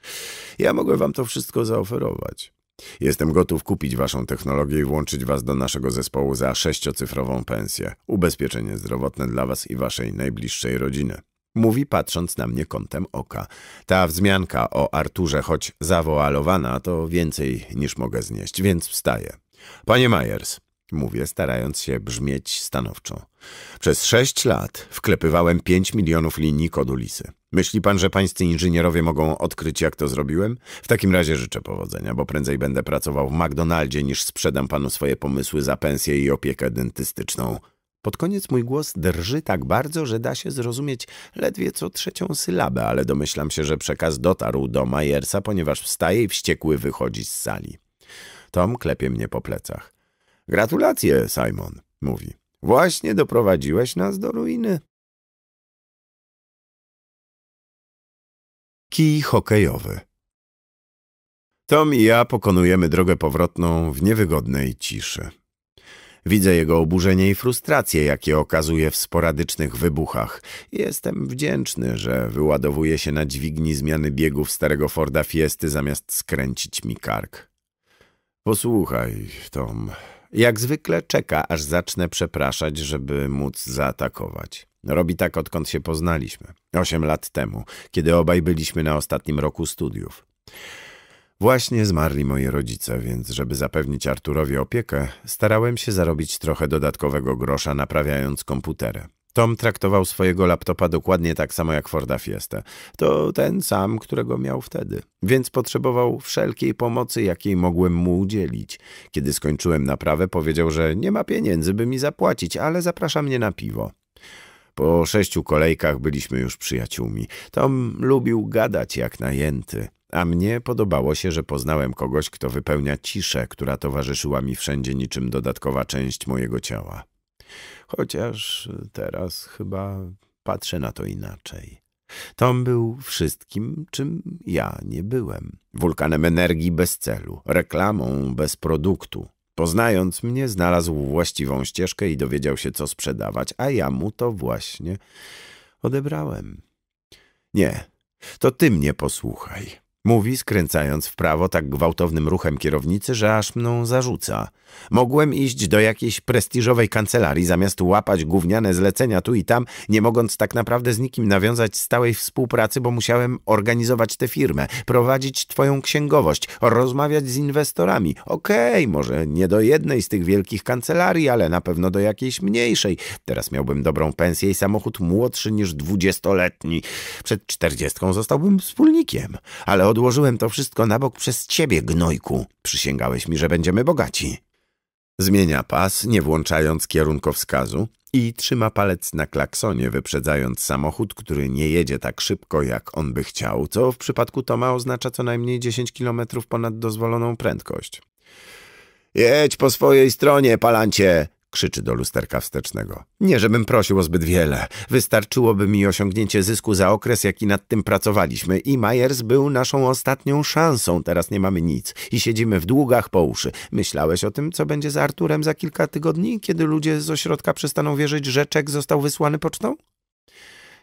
Ja mogę wam to wszystko zaoferować. Jestem gotów kupić waszą technologię i włączyć was do naszego zespołu za sześciocyfrową pensję. Ubezpieczenie zdrowotne dla was i waszej najbliższej rodziny. Mówi patrząc na mnie kątem oka. Ta wzmianka o Arturze, choć zawoalowana, to więcej niż mogę znieść, więc wstaję. Panie Majers, mówię, starając się brzmieć stanowczo. Przez sześć lat wklepywałem pięć milionów linii kodu Lisy. Myśli pan, że pańscy inżynierowie mogą odkryć, jak to zrobiłem? W takim razie życzę powodzenia, bo prędzej będę pracował w McDonaldzie, niż sprzedam panu swoje pomysły za pensję i opiekę dentystyczną. Pod koniec mój głos drży tak bardzo, że da się zrozumieć ledwie co trzecią sylabę, ale domyślam się, że przekaz dotarł do Majersa, ponieważ wstaje i wściekły wychodzi z sali. Tom klepie mnie po plecach. Gratulacje, Simon, mówi. Właśnie doprowadziłeś nas do ruiny. Kij hokejowy. Tom i ja pokonujemy drogę powrotną w niewygodnej ciszy. Widzę jego oburzenie i frustrację, jakie okazuje w sporadycznych wybuchach. Jestem wdzięczny, że wyładowuje się na dźwigni zmiany biegów starego Forda Fiesty zamiast skręcić mi kark. Posłuchaj, Tom. Jak zwykle czeka, aż zacznę przepraszać, żeby móc zaatakować. Robi tak, odkąd się poznaliśmy. Osiem lat temu, kiedy obaj byliśmy na ostatnim roku studiów. Właśnie zmarli moi rodzice, więc żeby zapewnić Arturowi opiekę, starałem się zarobić trochę dodatkowego grosza naprawiając komputery. Tom traktował swojego laptopa dokładnie tak samo jak Forda Fiesta. To ten sam, którego miał wtedy. Więc potrzebował wszelkiej pomocy, jakiej mogłem mu udzielić. Kiedy skończyłem naprawę, powiedział, że nie ma pieniędzy, by mi zapłacić, ale zaprasza mnie na piwo. Po sześciu kolejkach byliśmy już przyjaciółmi. Tom lubił gadać jak najęty a mnie podobało się, że poznałem kogoś, kto wypełnia ciszę, która towarzyszyła mi wszędzie niczym dodatkowa część mojego ciała. Chociaż teraz chyba patrzę na to inaczej. Tom był wszystkim, czym ja nie byłem. Wulkanem energii bez celu, reklamą bez produktu. Poznając mnie, znalazł właściwą ścieżkę i dowiedział się, co sprzedawać, a ja mu to właśnie odebrałem. Nie, to ty mnie posłuchaj. Mówi, skręcając w prawo tak gwałtownym ruchem kierownicy, że aż mną zarzuca. Mogłem iść do jakiejś prestiżowej kancelarii, zamiast łapać gówniane zlecenia tu i tam, nie mogąc tak naprawdę z nikim nawiązać stałej współpracy, bo musiałem organizować tę firmę, prowadzić twoją księgowość, rozmawiać z inwestorami. Okej, okay, może nie do jednej z tych wielkich kancelarii, ale na pewno do jakiejś mniejszej. Teraz miałbym dobrą pensję i samochód młodszy niż dwudziestoletni. Przed czterdziestką zostałbym wspólnikiem, ale od Odłożyłem to wszystko na bok przez ciebie, gnojku. Przysięgałeś mi, że będziemy bogaci. Zmienia pas, nie włączając kierunkowskazu i trzyma palec na klaksonie, wyprzedzając samochód, który nie jedzie tak szybko, jak on by chciał, co w przypadku Toma oznacza co najmniej 10 km ponad dozwoloną prędkość. Jedź po swojej stronie, palancie! krzyczy do lusterka wstecznego. Nie, żebym prosił o zbyt wiele. Wystarczyłoby mi osiągnięcie zysku za okres, jaki nad tym pracowaliśmy i Myers był naszą ostatnią szansą. Teraz nie mamy nic i siedzimy w długach po uszy. Myślałeś o tym, co będzie z Arturem za kilka tygodni, kiedy ludzie z ośrodka przestaną wierzyć, że czek został wysłany pocztą?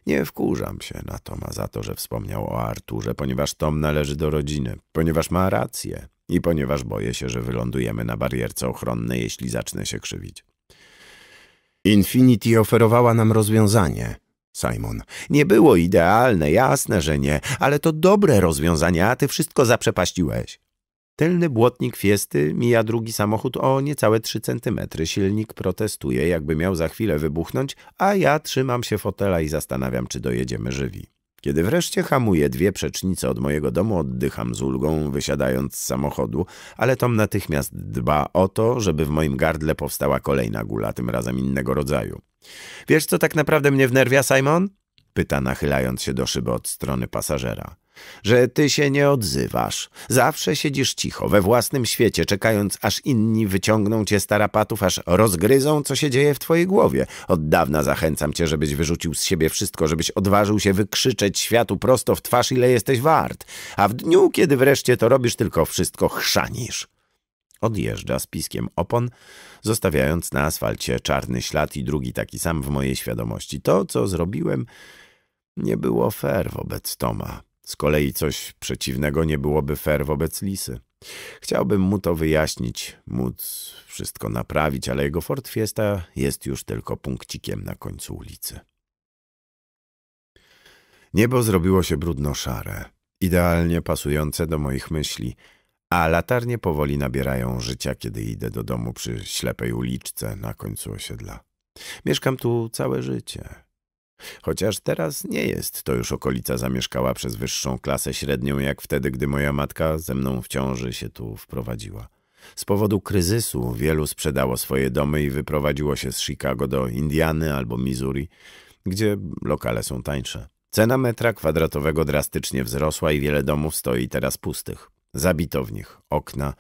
Nie wkurzam się na Toma za to, że wspomniał o Arturze, ponieważ Tom należy do rodziny, ponieważ ma rację i ponieważ boję się, że wylądujemy na barierce ochronnej, jeśli zacznę się krzywić. Infinity oferowała nam rozwiązanie. Simon. Nie było idealne, jasne, że nie, ale to dobre rozwiązanie, a ty wszystko zaprzepaściłeś. Tylny błotnik Fiesty mija drugi samochód o niecałe 3 centymetry. Silnik protestuje, jakby miał za chwilę wybuchnąć, a ja trzymam się fotela i zastanawiam, czy dojedziemy żywi. Kiedy wreszcie hamuję dwie przecznice od mojego domu, oddycham z ulgą, wysiadając z samochodu, ale Tom natychmiast dba o to, żeby w moim gardle powstała kolejna gula, tym razem innego rodzaju. Wiesz, co tak naprawdę mnie wnerwia, Simon? Pyta, nachylając się do szyby od strony pasażera że ty się nie odzywasz. Zawsze siedzisz cicho, we własnym świecie, czekając, aż inni wyciągną cię z tarapatów, aż rozgryzą, co się dzieje w twojej głowie. Od dawna zachęcam cię, żebyś wyrzucił z siebie wszystko, żebyś odważył się wykrzyczeć światu prosto w twarz, ile jesteś wart. A w dniu, kiedy wreszcie to robisz, tylko wszystko chrzanisz. Odjeżdża z piskiem opon, zostawiając na asfalcie czarny ślad i drugi taki sam w mojej świadomości. To, co zrobiłem, nie było fair wobec Toma. Z kolei coś przeciwnego nie byłoby fair wobec Lisy. Chciałbym mu to wyjaśnić, móc wszystko naprawić, ale jego Ford Fiesta jest już tylko punkcikiem na końcu ulicy. Niebo zrobiło się brudno-szare, idealnie pasujące do moich myśli, a latarnie powoli nabierają życia, kiedy idę do domu przy ślepej uliczce na końcu osiedla. Mieszkam tu całe życie. Chociaż teraz nie jest to już okolica zamieszkała przez wyższą klasę średnią, jak wtedy, gdy moja matka ze mną w ciąży się tu wprowadziła. Z powodu kryzysu wielu sprzedało swoje domy i wyprowadziło się z Chicago do Indiany albo Missouri, gdzie lokale są tańsze. Cena metra kwadratowego drastycznie wzrosła i wiele domów stoi teraz pustych. Zabito w nich okna,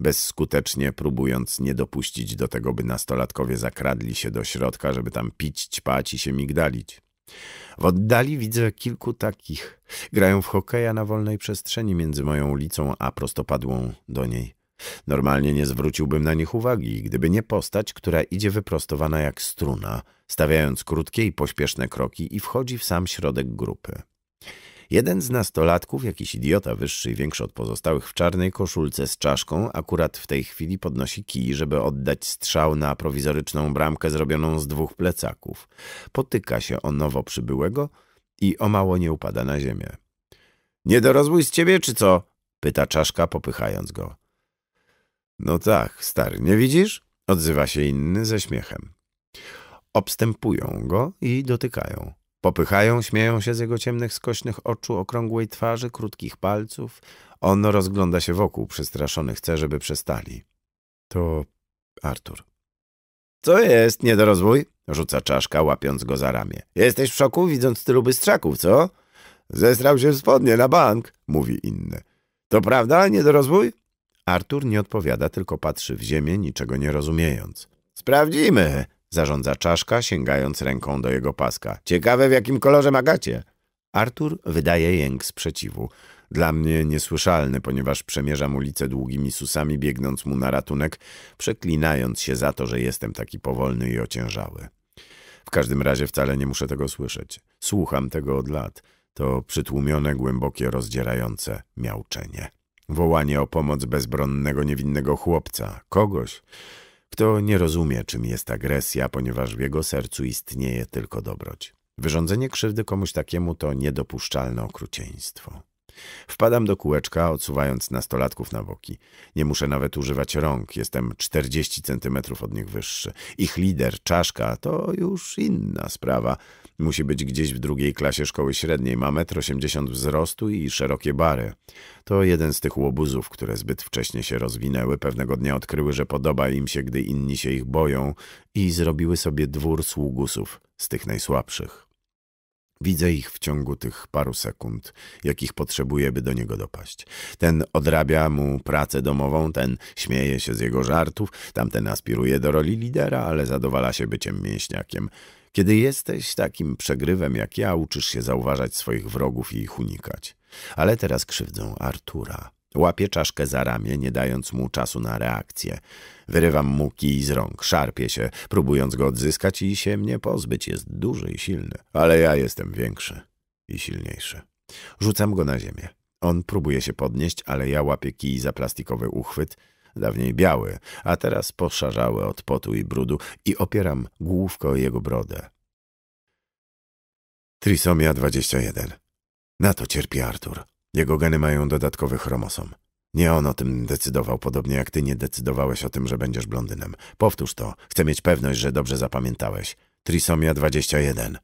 bezskutecznie próbując nie dopuścić do tego, by nastolatkowie zakradli się do środka, żeby tam pić, ćpać i się migdalić. W oddali widzę kilku takich. Grają w hokeja na wolnej przestrzeni między moją ulicą a prostopadłą do niej. Normalnie nie zwróciłbym na nich uwagi, gdyby nie postać, która idzie wyprostowana jak struna, stawiając krótkie i pośpieszne kroki i wchodzi w sam środek grupy. Jeden z nastolatków, jakiś idiota wyższy i większy od pozostałych w czarnej koszulce z czaszką, akurat w tej chwili podnosi kij, żeby oddać strzał na prowizoryczną bramkę zrobioną z dwóch plecaków. Potyka się o nowo przybyłego i o mało nie upada na ziemię. — Niedorozwój z ciebie, czy co? — pyta czaszka, popychając go. — No tak, stary, nie widzisz? — odzywa się inny ze śmiechem. Obstępują go i dotykają. Popychają, śmieją się z jego ciemnych, skośnych oczu, okrągłej twarzy, krótkich palców. On rozgląda się wokół, przestraszony, chce, żeby przestali. To Artur. Co jest, niedorozwój? Rzuca czaszka, łapiąc go za ramię. Jesteś w szoku, widząc tylu bystrzaków, co? Zestrał się w spodnie na bank, mówi inny. To prawda, niedorozwój? Artur nie odpowiada, tylko patrzy w ziemię, niczego nie rozumiejąc. Sprawdzimy, Zarządza czaszka, sięgając ręką do jego paska. Ciekawe, w jakim kolorze magacie. Artur wydaje jęk sprzeciwu. Dla mnie niesłyszalny, ponieważ przemierzam ulicę długimi susami, biegnąc mu na ratunek, przeklinając się za to, że jestem taki powolny i ociężały. W każdym razie wcale nie muszę tego słyszeć. Słucham tego od lat. To przytłumione, głębokie, rozdzierające miauczenie. Wołanie o pomoc bezbronnego, niewinnego chłopca. Kogoś, kto nie rozumie, czym jest agresja, ponieważ w jego sercu istnieje tylko dobroć. Wyrządzenie krzywdy komuś takiemu to niedopuszczalne okrucieństwo. Wpadam do kółeczka, odsuwając nastolatków na boki. Nie muszę nawet używać rąk, jestem 40 centymetrów od nich wyższy. Ich lider, czaszka, to już inna sprawa – Musi być gdzieś w drugiej klasie szkoły średniej. Ma 1,80 m wzrostu i szerokie bary. To jeden z tych łobuzów, które zbyt wcześnie się rozwinęły. Pewnego dnia odkryły, że podoba im się, gdy inni się ich boją i zrobiły sobie dwór sługusów z tych najsłabszych. Widzę ich w ciągu tych paru sekund, jakich potrzebuje, by do niego dopaść. Ten odrabia mu pracę domową, ten śmieje się z jego żartów, tamten aspiruje do roli lidera, ale zadowala się byciem mięśniakiem. Kiedy jesteś takim przegrywem jak ja, uczysz się zauważać swoich wrogów i ich unikać. Ale teraz krzywdzą Artura. Łapię czaszkę za ramię, nie dając mu czasu na reakcję. Wyrywam mu kij z rąk, szarpie się, próbując go odzyskać i się mnie pozbyć. Jest duży i silny, ale ja jestem większy i silniejszy. Rzucam go na ziemię. On próbuje się podnieść, ale ja łapię kij za plastikowy uchwyt – dawniej biały, a teraz poszarzały od potu i brudu i opieram główko o jego brodę. Trisomia 21. Na to cierpi Artur. Jego geny mają dodatkowy chromosom. Nie on o tym decydował, podobnie jak ty nie decydowałeś o tym, że będziesz blondynem. Powtórz to. Chcę mieć pewność, że dobrze zapamiętałeś. Trisomia 21.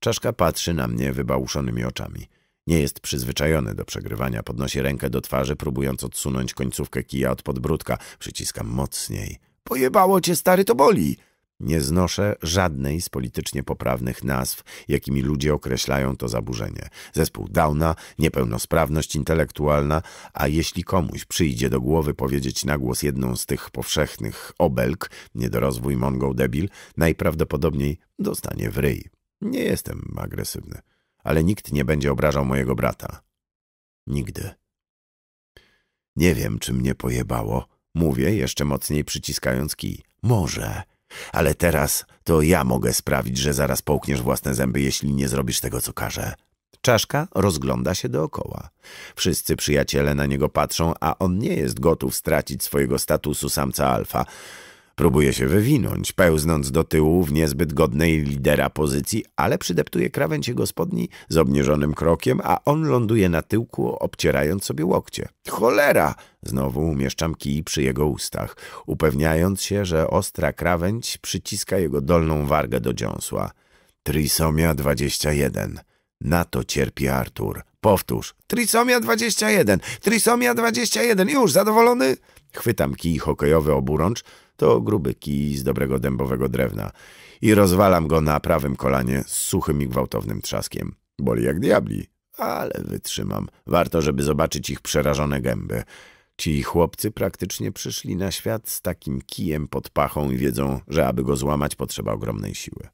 Czaszka patrzy na mnie wybałuszonymi oczami. Nie jest przyzwyczajony do przegrywania. Podnosi rękę do twarzy, próbując odsunąć końcówkę kija od podbródka. Przyciskam mocniej. Pojebało cię, stary, to boli! Nie znoszę żadnej z politycznie poprawnych nazw, jakimi ludzie określają to zaburzenie. Zespół Downa, niepełnosprawność intelektualna, a jeśli komuś przyjdzie do głowy powiedzieć na głos jedną z tych powszechnych obelg, niedorozwój, mongol, debil, najprawdopodobniej dostanie w ryj. Nie jestem agresywny ale nikt nie będzie obrażał mojego brata. Nigdy. Nie wiem, czy mnie pojebało. Mówię, jeszcze mocniej przyciskając kij. Może, ale teraz to ja mogę sprawić, że zaraz połkniesz własne zęby, jeśli nie zrobisz tego, co każę. Czaszka rozgląda się dookoła. Wszyscy przyjaciele na niego patrzą, a on nie jest gotów stracić swojego statusu samca alfa. Próbuje się wywinąć, pełznąc do tyłu w niezbyt godnej lidera pozycji, ale przydeptuje krawędź jego spodni z obniżonym krokiem, a on ląduje na tyłku, obcierając sobie łokcie. Cholera! Znowu umieszczam kij przy jego ustach, upewniając się, że ostra krawędź przyciska jego dolną wargę do dziąsła. Trisomia 21. Na to cierpi Artur. Powtórz. Trisomia 21. Trisomia 21. Już zadowolony? Chwytam kij hokejowy oburącz, to gruby kij z dobrego dębowego drewna i rozwalam go na prawym kolanie z suchym i gwałtownym trzaskiem. Boli jak diabli, ale wytrzymam. Warto, żeby zobaczyć ich przerażone gęby. Ci chłopcy praktycznie przyszli na świat z takim kijem pod pachą i wiedzą, że aby go złamać potrzeba ogromnej siły.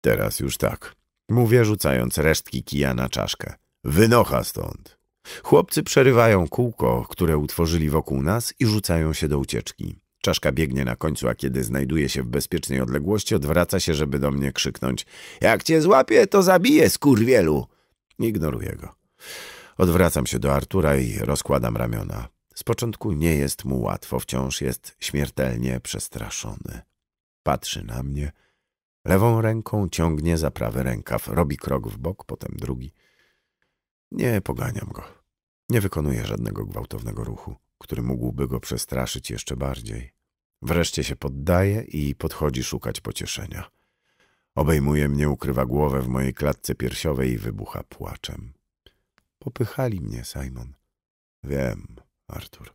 Teraz już tak. Mówię, rzucając resztki kija na czaszkę. Wynocha stąd! Chłopcy przerywają kółko, które utworzyli wokół nas i rzucają się do ucieczki. Czaszka biegnie na końcu, a kiedy znajduje się w bezpiecznej odległości, odwraca się, żeby do mnie krzyknąć. Jak cię złapię, to zabiję, skurwielu! Ignoruję go. Odwracam się do Artura i rozkładam ramiona. Z początku nie jest mu łatwo, wciąż jest śmiertelnie przestraszony. Patrzy na mnie. Lewą ręką ciągnie za prawy rękaw, robi krok w bok, potem drugi. Nie poganiam go. Nie wykonuje żadnego gwałtownego ruchu który mógłby go przestraszyć jeszcze bardziej. Wreszcie się poddaje i podchodzi szukać pocieszenia. Obejmuje mnie, ukrywa głowę w mojej klatce piersiowej i wybucha płaczem. Popychali mnie, Simon. Wiem, Artur.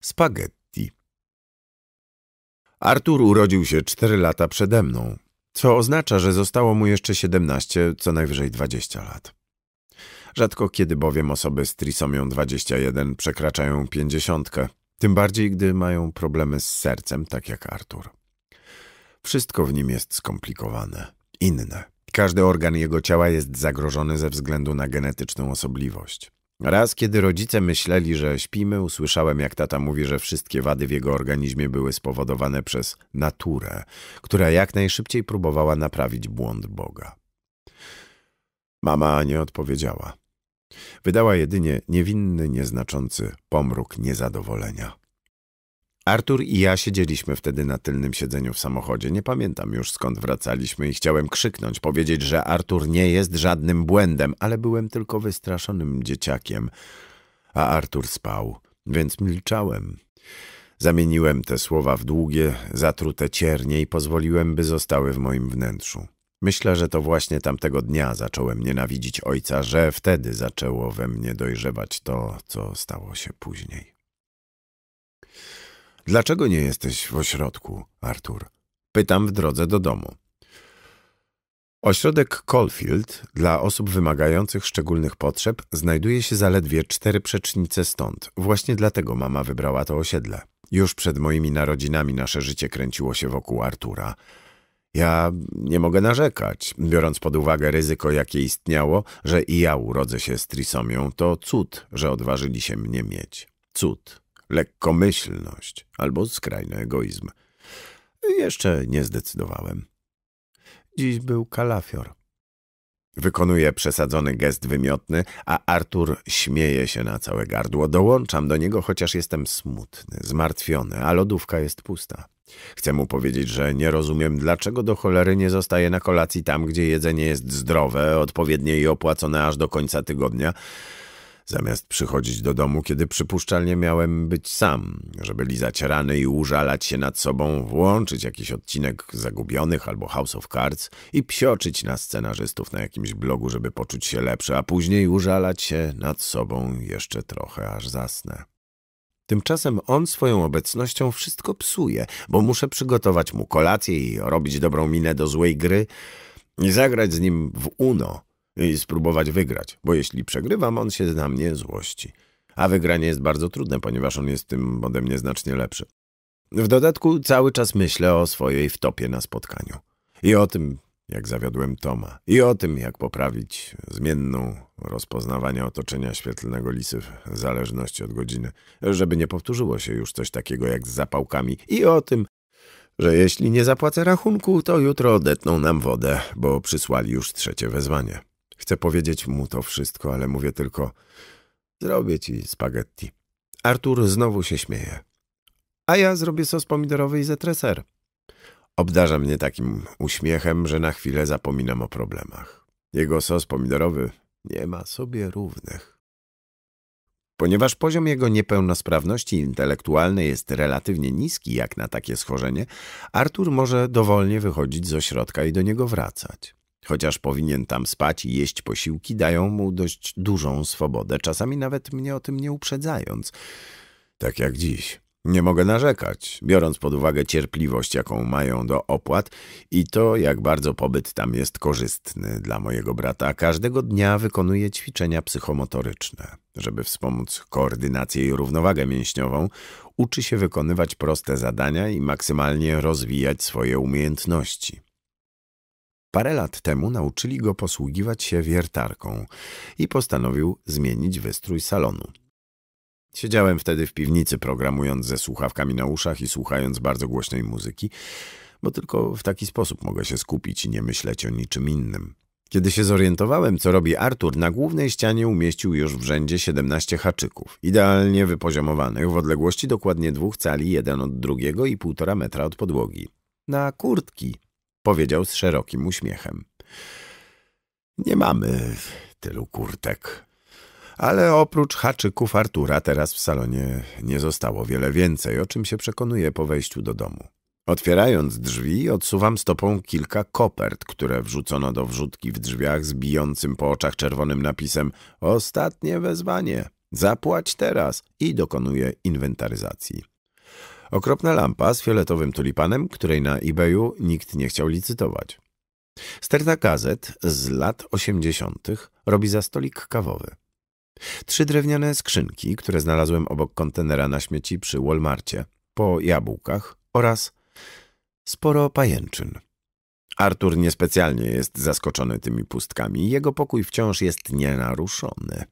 Spaghetti Artur urodził się cztery lata przede mną, co oznacza, że zostało mu jeszcze 17, co najwyżej 20 lat. Rzadko kiedy bowiem osoby z trisomią 21 przekraczają pięćdziesiątkę, tym bardziej gdy mają problemy z sercem, tak jak Artur. Wszystko w nim jest skomplikowane, inne. Każdy organ jego ciała jest zagrożony ze względu na genetyczną osobliwość. Raz, kiedy rodzice myśleli, że śpimy, usłyszałem, jak tata mówi, że wszystkie wady w jego organizmie były spowodowane przez naturę, która jak najszybciej próbowała naprawić błąd Boga. Mama nie odpowiedziała. Wydała jedynie niewinny, nieznaczący pomruk niezadowolenia. Artur i ja siedzieliśmy wtedy na tylnym siedzeniu w samochodzie. Nie pamiętam już skąd wracaliśmy i chciałem krzyknąć, powiedzieć, że Artur nie jest żadnym błędem, ale byłem tylko wystraszonym dzieciakiem. A Artur spał, więc milczałem. Zamieniłem te słowa w długie, zatrute ciernie i pozwoliłem, by zostały w moim wnętrzu. Myślę, że to właśnie tamtego dnia zacząłem nienawidzić ojca, że wtedy zaczęło we mnie dojrzewać to, co stało się później. Dlaczego nie jesteś w ośrodku, Artur? Pytam w drodze do domu. Ośrodek Caulfield dla osób wymagających szczególnych potrzeb znajduje się zaledwie cztery przecznice stąd. Właśnie dlatego mama wybrała to osiedle. Już przed moimi narodzinami nasze życie kręciło się wokół Artura. Ja nie mogę narzekać. Biorąc pod uwagę ryzyko, jakie istniało, że i ja urodzę się z trisomią, to cud, że odważyli się mnie mieć. Cud, lekkomyślność albo skrajny egoizm. Jeszcze nie zdecydowałem. Dziś był kalafior. Wykonuje przesadzony gest wymiotny, a Artur śmieje się na całe gardło. Dołączam do niego, chociaż jestem smutny, zmartwiony, a lodówka jest pusta. Chcę mu powiedzieć, że nie rozumiem, dlaczego do cholery nie zostaje na kolacji tam, gdzie jedzenie jest zdrowe, odpowiednie i opłacone aż do końca tygodnia, zamiast przychodzić do domu, kiedy przypuszczalnie miałem być sam, żeby lizać rany i użalać się nad sobą, włączyć jakiś odcinek Zagubionych albo House of Cards i psioczyć na scenarzystów na jakimś blogu, żeby poczuć się lepsze, a później użalać się nad sobą jeszcze trochę, aż zasnę. Tymczasem on swoją obecnością wszystko psuje, bo muszę przygotować mu kolację i robić dobrą minę do złej gry i zagrać z nim w Uno, i spróbować wygrać, bo jeśli przegrywam, on się na mnie złości. A wygranie jest bardzo trudne, ponieważ on jest tym ode mnie znacznie lepszy. W dodatku cały czas myślę o swojej wtopie na spotkaniu. I o tym, jak zawiodłem Toma. I o tym, jak poprawić zmienną rozpoznawania otoczenia świetlnego lisy w zależności od godziny, żeby nie powtórzyło się już coś takiego jak z zapałkami. I o tym, że jeśli nie zapłacę rachunku, to jutro odetną nam wodę, bo przysłali już trzecie wezwanie. Chcę powiedzieć mu to wszystko, ale mówię tylko zrobię ci spaghetti. Artur znowu się śmieje. A ja zrobię sos pomidorowy i zetreser. Obdarza mnie takim uśmiechem, że na chwilę zapominam o problemach. Jego sos pomidorowy nie ma sobie równych. Ponieważ poziom jego niepełnosprawności intelektualnej jest relatywnie niski jak na takie schorzenie, Artur może dowolnie wychodzić z ośrodka i do niego wracać. Chociaż powinien tam spać i jeść posiłki, dają mu dość dużą swobodę, czasami nawet mnie o tym nie uprzedzając. Tak jak dziś. Nie mogę narzekać, biorąc pod uwagę cierpliwość, jaką mają do opłat i to, jak bardzo pobyt tam jest korzystny dla mojego brata. Każdego dnia wykonuje ćwiczenia psychomotoryczne. Żeby wspomóc koordynację i równowagę mięśniową, uczy się wykonywać proste zadania i maksymalnie rozwijać swoje umiejętności. Parę lat temu nauczyli go posługiwać się wiertarką i postanowił zmienić wystrój salonu. Siedziałem wtedy w piwnicy, programując ze słuchawkami na uszach i słuchając bardzo głośnej muzyki, bo tylko w taki sposób mogę się skupić i nie myśleć o niczym innym. Kiedy się zorientowałem, co robi Artur, na głównej ścianie umieścił już w rzędzie 17 haczyków, idealnie wypoziomowanych w odległości dokładnie dwóch cali, jeden od drugiego i półtora metra od podłogi. Na kurtki, Powiedział z szerokim uśmiechem. Nie mamy tylu kurtek. Ale oprócz haczyków Artura teraz w salonie nie zostało wiele więcej, o czym się przekonuję po wejściu do domu. Otwierając drzwi, odsuwam stopą kilka kopert, które wrzucono do wrzutki w drzwiach z bijącym po oczach czerwonym napisem Ostatnie wezwanie. Zapłać teraz i dokonuję inwentaryzacji. Okropna lampa z fioletowym tulipanem, której na eBayu nikt nie chciał licytować. Sterta gazet z lat 80. robi za stolik kawowy. Trzy drewniane skrzynki, które znalazłem obok kontenera na śmieci przy Walmartie, po jabłkach oraz sporo pajęczyn. Artur niespecjalnie jest zaskoczony tymi pustkami. Jego pokój wciąż jest nienaruszony.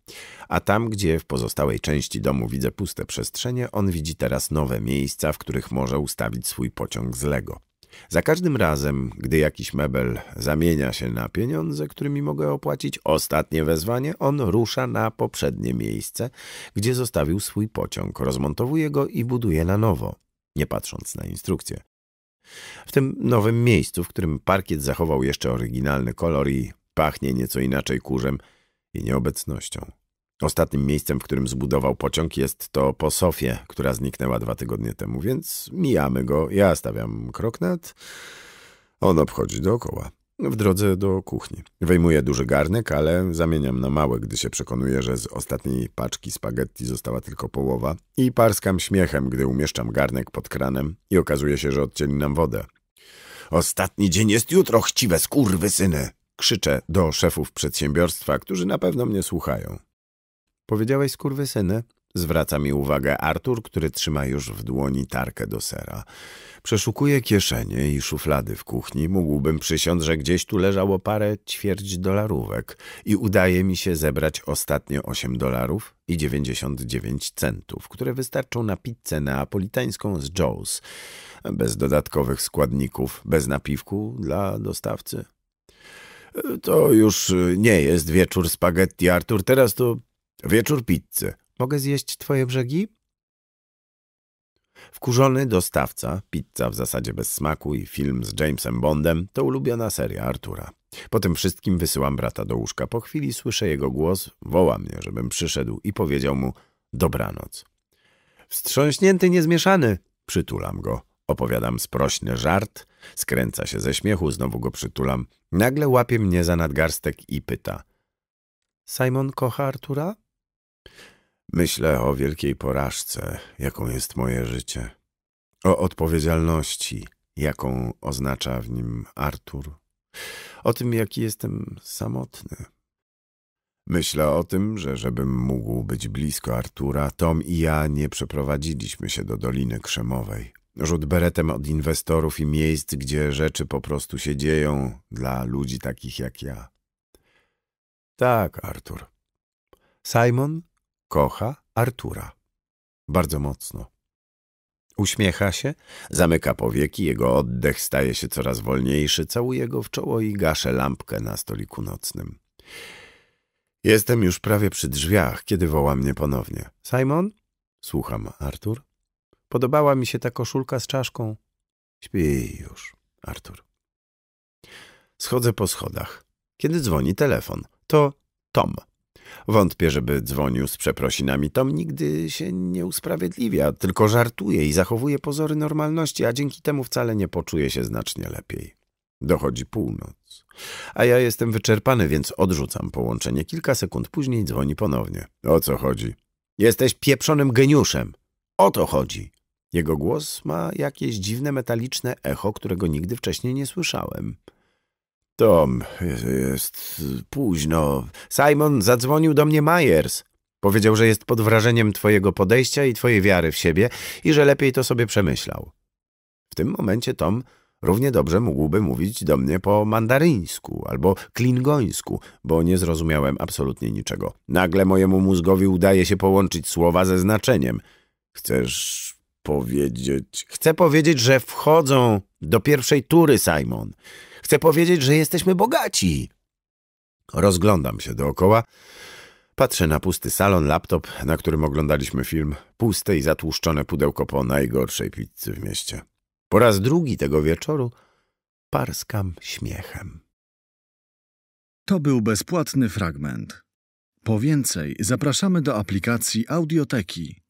A tam, gdzie w pozostałej części domu widzę puste przestrzenie, on widzi teraz nowe miejsca, w których może ustawić swój pociąg z Lego. Za każdym razem, gdy jakiś mebel zamienia się na pieniądze, którymi mogę opłacić ostatnie wezwanie, on rusza na poprzednie miejsce, gdzie zostawił swój pociąg, rozmontowuje go i buduje na nowo, nie patrząc na instrukcję. W tym nowym miejscu, w którym parkiet zachował jeszcze oryginalny kolor i pachnie nieco inaczej kurzem i nieobecnością. Ostatnim miejscem, w którym zbudował pociąg jest to po Sofie, która zniknęła dwa tygodnie temu, więc mijamy go, ja stawiam krok nad, on obchodzi dookoła w drodze do kuchni. Wejmuję duży garnek, ale zamieniam na małe, gdy się przekonuję, że z ostatniej paczki spaghetti została tylko połowa i parskam śmiechem, gdy umieszczam garnek pod kranem i okazuje się, że odcięli nam wodę. Ostatni dzień jest jutro, chciwe skurwy, skurwysyny! Krzyczę do szefów przedsiębiorstwa, którzy na pewno mnie słuchają. Powiedziałeś skurwy, skurwysyny? Zwraca mi uwagę Artur, który trzyma już w dłoni tarkę do sera. Przeszukuję kieszenie i szuflady w kuchni. Mógłbym przysiąc, że gdzieś tu leżało parę ćwierć dolarówek i udaje mi się zebrać ostatnie 8 dolarów i 99 centów, które wystarczą na pizzę neapolitańską z Joe's. Bez dodatkowych składników, bez napiwku dla dostawcy. To już nie jest wieczór spaghetti, Artur. Teraz to wieczór pizzy. Mogę zjeść twoje brzegi? Wkurzony dostawca, pizza w zasadzie bez smaku i film z Jamesem Bondem to ulubiona seria Artura. Po tym wszystkim wysyłam brata do łóżka. Po chwili słyszę jego głos, woła mnie, żebym przyszedł i powiedział mu dobranoc. Wstrząśnięty, niezmieszany! Przytulam go. Opowiadam sprośny żart. Skręca się ze śmiechu, znowu go przytulam. Nagle łapie mnie za nadgarstek i pyta. Simon kocha Artura? Myślę o wielkiej porażce, jaką jest moje życie. O odpowiedzialności, jaką oznacza w nim Artur. O tym, jaki jestem samotny. Myślę o tym, że żebym mógł być blisko Artura, Tom i ja nie przeprowadziliśmy się do Doliny Krzemowej. Rzut beretem od inwestorów i miejsc, gdzie rzeczy po prostu się dzieją dla ludzi takich jak ja. Tak, Artur. Simon kocha Artura. Bardzo mocno. Uśmiecha się, zamyka powieki, jego oddech staje się coraz wolniejszy, całuje go w czoło i gaszę lampkę na stoliku nocnym. Jestem już prawie przy drzwiach, kiedy woła mnie ponownie. Simon? Słucham, Artur. Podobała mi się ta koszulka z czaszką. Śpi już, Artur. Schodzę po schodach. Kiedy dzwoni telefon, to Tom. Wątpię, żeby dzwonił z przeprosinami. Tom nigdy się nie usprawiedliwia, tylko żartuje i zachowuje pozory normalności, a dzięki temu wcale nie poczuje się znacznie lepiej. Dochodzi północ. A ja jestem wyczerpany, więc odrzucam połączenie. Kilka sekund później dzwoni ponownie. O co chodzi? Jesteś pieprzonym geniuszem. O to chodzi. Jego głos ma jakieś dziwne metaliczne echo, którego nigdy wcześniej nie słyszałem. Tom, jest późno. Simon zadzwonił do mnie Myers. Powiedział, że jest pod wrażeniem twojego podejścia i twojej wiary w siebie i że lepiej to sobie przemyślał. W tym momencie Tom równie dobrze mógłby mówić do mnie po mandaryńsku albo klingońsku, bo nie zrozumiałem absolutnie niczego. Nagle mojemu mózgowi udaje się połączyć słowa ze znaczeniem. Chcesz powiedzieć... Chcę powiedzieć, że wchodzą do pierwszej tury, Simon. Chcę powiedzieć, że jesteśmy bogaci. Rozglądam się dookoła. Patrzę na pusty salon, laptop, na którym oglądaliśmy film, puste i zatłuszczone pudełko po najgorszej pizzy w mieście. Po raz drugi tego wieczoru parskam śmiechem. To był bezpłatny fragment. Po więcej zapraszamy do aplikacji Audioteki.